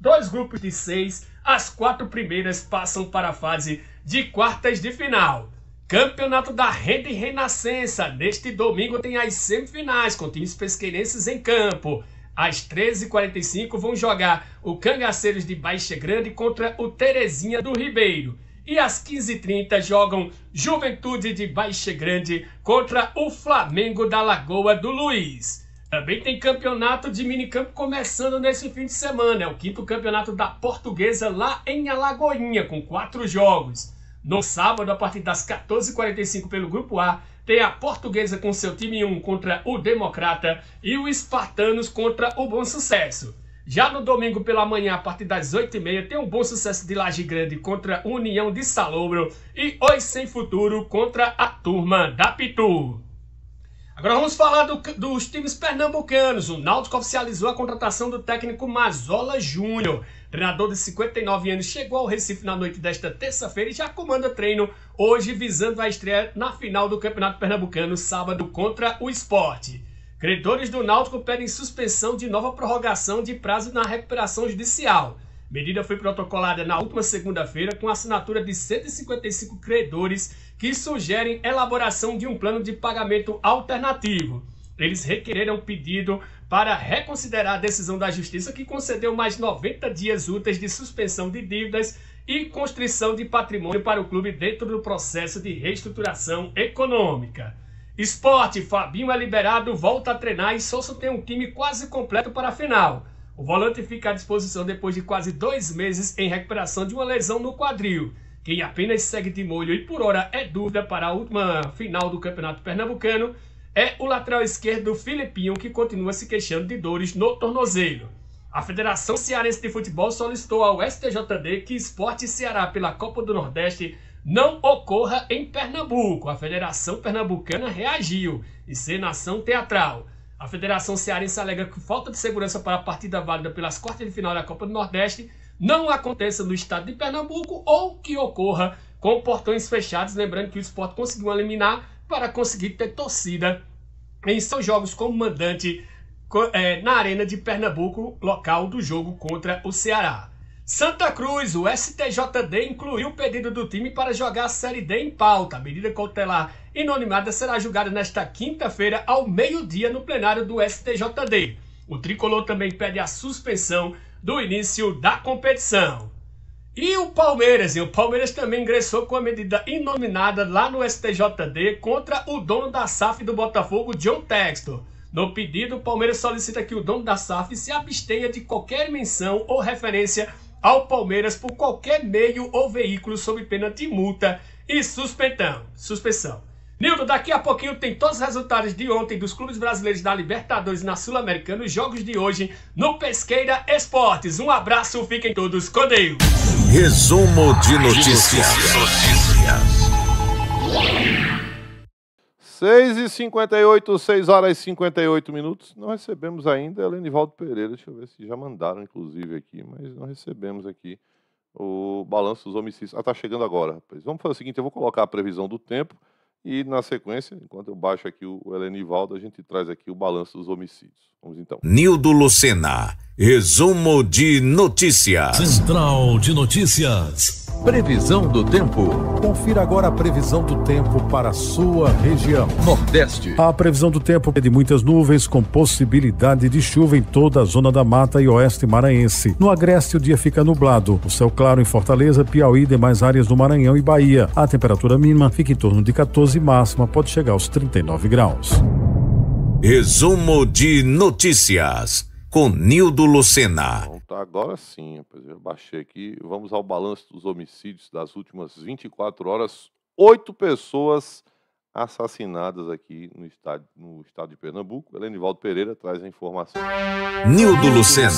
dois grupos de seis, as quatro primeiras passam para a fase de quartas de final. Campeonato da Rede Renascença, neste domingo tem as semifinais com times pesqueirenses em campo. Às 13h45 vão jogar o Cangaceiros de Baixa Grande contra o Terezinha do Ribeiro. E às 15h30 jogam Juventude de Baixa Grande contra o Flamengo da Lagoa do Luiz. Também tem campeonato de minicampo começando nesse fim de semana. É o quinto campeonato da Portuguesa lá em Alagoinha, com quatro jogos. No sábado, a partir das 14h45, pelo Grupo A, tem a Portuguesa com seu time 1 contra o Democrata e o Espartanos contra o Bom Sucesso. Já no domingo pela manhã, a partir das 8h30, tem um Bom Sucesso de Laje Grande contra União de Salobro e Oi Sem Futuro contra a Turma da Pitu. Agora vamos falar do, dos times pernambucanos. O Náutico oficializou a contratação do técnico Mazola Júnior. Treinador de 59 anos chegou ao Recife na noite desta terça-feira e já comanda treino hoje, visando a estreia na final do Campeonato Pernambucano, sábado, contra o esporte. Credores do Náutico pedem suspensão de nova prorrogação de prazo na recuperação judicial. Medida foi protocolada na última segunda-feira com assinatura de 155 credores que sugerem elaboração de um plano de pagamento alternativo. Eles requereram pedido para reconsiderar a decisão da Justiça que concedeu mais 90 dias úteis de suspensão de dívidas e constrição de patrimônio para o clube dentro do processo de reestruturação econômica. Esporte, Fabinho é liberado, volta a treinar e Sousa tem um time quase completo para a final. O volante fica à disposição depois de quase dois meses em recuperação de uma lesão no quadril. Quem apenas segue de molho e por hora é dúvida para a última final do Campeonato Pernambucano é o lateral esquerdo Filipinho, que continua se queixando de dores no tornozelo. A Federação Cearense de Futebol solicitou ao STJD que Esporte Ceará pela Copa do Nordeste não ocorra em Pernambuco. A Federação Pernambucana reagiu e ser nação teatral. A Federação Cearense alega que falta de segurança para a partida válida pelas quartas de final da Copa do Nordeste não aconteça no estado de Pernambuco ou que ocorra com portões fechados, lembrando que o esporte conseguiu eliminar para conseguir ter torcida em seus jogos como mandante é, na Arena de Pernambuco, local do jogo contra o Ceará. Santa Cruz, o STJD incluiu o pedido do time para jogar a Série D em pauta. medida cautelar Inominada será julgada nesta quinta-feira, ao meio-dia, no plenário do STJD. O tricolor também pede a suspensão do início da competição. E o Palmeiras, o Palmeiras também ingressou com a medida inominada lá no STJD contra o dono da SAF do Botafogo, John Textor. No pedido, o Palmeiras solicita que o dono da SAF se abstenha de qualquer menção ou referência ao Palmeiras por qualquer meio ou veículo sob pena de multa e suspensão. suspensão. Nildo, daqui a pouquinho tem todos os resultados de ontem dos clubes brasileiros da Libertadores na Sul-Americana, os jogos de hoje no Pesqueira Esportes. Um abraço, fiquem todos com Deus. Resumo de notícias. 6 e 58, 6 horas e 58 minutos. Não recebemos ainda a Lenivaldo Pereira. Deixa eu ver se já mandaram, inclusive, aqui, mas não recebemos aqui o balanço dos homicídios. Ah, tá chegando agora, rapaz. Vamos fazer o seguinte: eu vou colocar a previsão do tempo e na sequência, enquanto eu baixo aqui o Helenivaldo, a gente traz aqui o balanço dos homicídios. Vamos então. Nildo Lucena, resumo de notícias. Central de Notícias. Previsão do tempo. Confira agora a previsão do tempo para a sua região. Nordeste. A previsão do tempo é de muitas nuvens, com possibilidade de chuva em toda a zona da mata e oeste maranhense. No agreste, o dia fica nublado. O céu claro em Fortaleza, Piauí e demais áreas do Maranhão e Bahia. A temperatura mínima fica em torno de 14, máxima pode chegar aos 39 graus. Resumo de notícias com Nildo Lucena. Então, tá, agora sim, rapaz. Eu baixei aqui. Vamos ao balanço dos homicídios das últimas 24 horas. Oito pessoas assassinadas aqui no estado, no estado de Pernambuco. Helenivaldo Pereira traz a informação. Nildo Lucena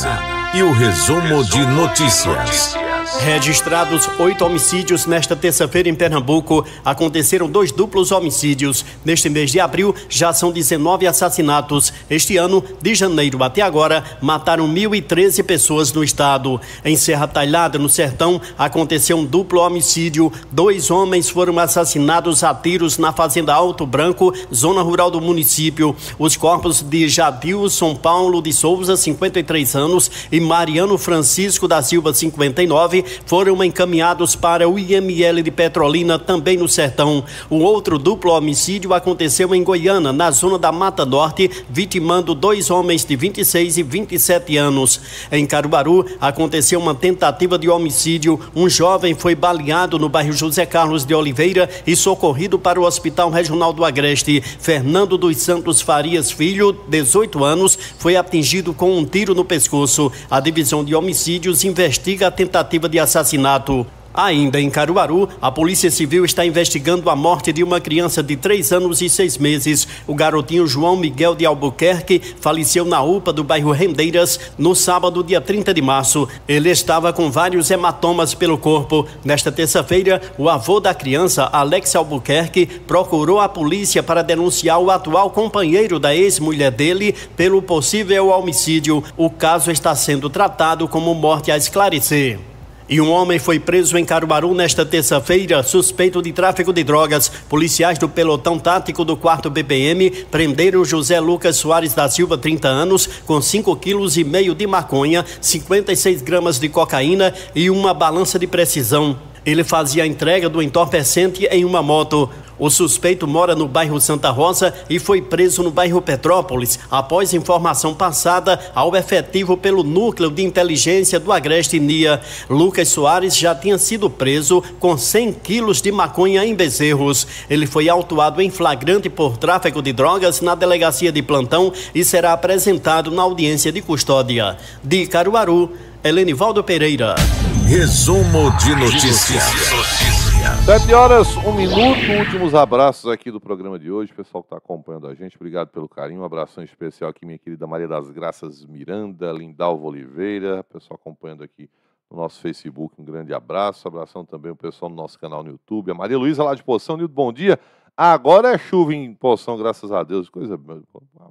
e o resumo de notícias. Registrados oito homicídios nesta terça-feira em Pernambuco, aconteceram dois duplos homicídios. Neste mês de abril, já são 19 assassinatos. Este ano, de janeiro até agora, mataram 1.013 pessoas no estado. Em Serra Talhada, no Sertão, aconteceu um duplo homicídio. Dois homens foram assassinados a tiros na fazenda Alto Branco, zona rural do município, os corpos de Jadilson Paulo de Souza, 53 anos, e Mariano Francisco da Silva, 59, foram encaminhados para o IML de Petrolina, também no sertão. O outro duplo homicídio aconteceu em Goiânia, na zona da Mata Norte, vitimando dois homens de 26 e 27 anos. Em Caruaru, aconteceu uma tentativa de homicídio. Um jovem foi baleado no bairro José Carlos de Oliveira e socorrido para o hospital Regional do Agreste, Fernando dos Santos Farias Filho, 18 anos, foi atingido com um tiro no pescoço. A divisão de homicídios investiga a tentativa de assassinato. Ainda em Caruaru, a Polícia Civil está investigando a morte de uma criança de 3 anos e 6 meses. O garotinho João Miguel de Albuquerque faleceu na UPA do bairro Rendeiras no sábado, dia 30 de março. Ele estava com vários hematomas pelo corpo. Nesta terça-feira, o avô da criança, Alex Albuquerque, procurou a polícia para denunciar o atual companheiro da ex-mulher dele pelo possível homicídio. O caso está sendo tratado como morte a esclarecer. E um homem foi preso em Caruaru nesta terça-feira, suspeito de tráfico de drogas. Policiais do pelotão tático do 4 BPM prenderam José Lucas Soares da Silva, 30 anos, com 5,5 quilos e meio de maconha, 56 gramas de cocaína e uma balança de precisão. Ele fazia a entrega do entorpecente em uma moto. O suspeito mora no bairro Santa Rosa e foi preso no bairro Petrópolis após informação passada ao efetivo pelo núcleo de inteligência do Agreste NIA. Lucas Soares já tinha sido preso com 100 quilos de maconha em bezerros. Ele foi autuado em flagrante por tráfico de drogas na delegacia de plantão e será apresentado na audiência de custódia. De Caruaru, Helenivaldo Pereira. Resumo de notícias. 7 horas, um minuto. Últimos abraços aqui do programa de hoje. Pessoal que está acompanhando a gente, obrigado pelo carinho. Um abração especial aqui, minha querida Maria das Graças Miranda, Lindalva Oliveira. Pessoal acompanhando aqui no nosso Facebook, um grande abraço. Abração também o pessoal no nosso canal no YouTube. A Maria Luísa lá de Poção, Nildo, bom dia. Agora é chuva em Poção, graças a Deus. Coisa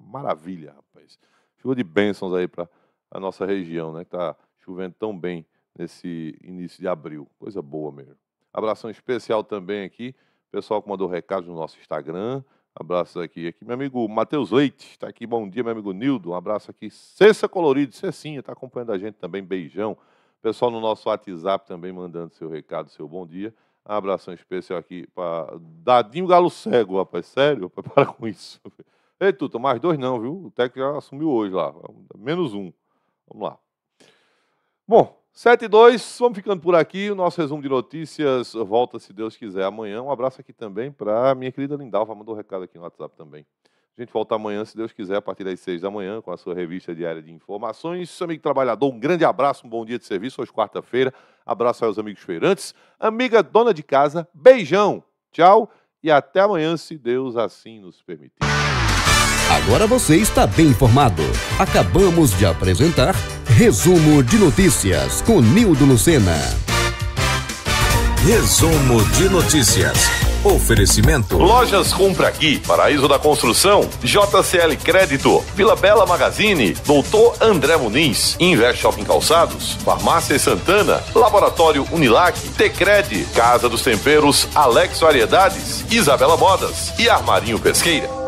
maravilha, rapaz. Chuva de bênçãos aí para a nossa região, né? Que tá chovendo tão bem nesse início de abril. Coisa boa mesmo. Abração especial também aqui, pessoal que mandou recado no nosso Instagram. Abraço aqui, aqui meu amigo Matheus Leite, está aqui, bom dia, meu amigo Nildo, um abraço aqui, Cessa Colorido, Cecinha, está acompanhando a gente também, beijão. Pessoal no nosso WhatsApp também mandando seu recado, seu bom dia. Um abração especial aqui para Dadinho Galo Cego, rapaz, sério, rapaz, (laughs) para com isso. Ei, Tuta, mais dois não, viu? O técnico já assumiu hoje lá, menos um. Vamos lá. Bom, 7 e 2, vamos ficando por aqui. O nosso resumo de notícias volta, se Deus quiser, amanhã. Um abraço aqui também para minha querida Lindalva, mandou um recado aqui no WhatsApp também. A gente volta amanhã, se Deus quiser, a partir das 6 da manhã, com a sua revista diária de informações. Seu amigo trabalhador, um grande abraço, um bom dia de serviço, hoje quarta-feira. Abraço aos amigos feirantes. Amiga dona de casa, beijão, tchau e até amanhã, se Deus assim nos permitir. Agora você está bem informado. Acabamos de apresentar Resumo de notícias com Nildo Lucena. Resumo de notícias. Oferecimento. Lojas Compra Aqui, Paraíso da Construção, JCL Crédito, Vila Bela Magazine, Doutor André Muniz, Invest Shopping Calçados, Farmácia Santana, Laboratório Unilac, Tecred, Casa dos Temperos, Alex Variedades, Isabela Modas e Armarinho Pesqueira.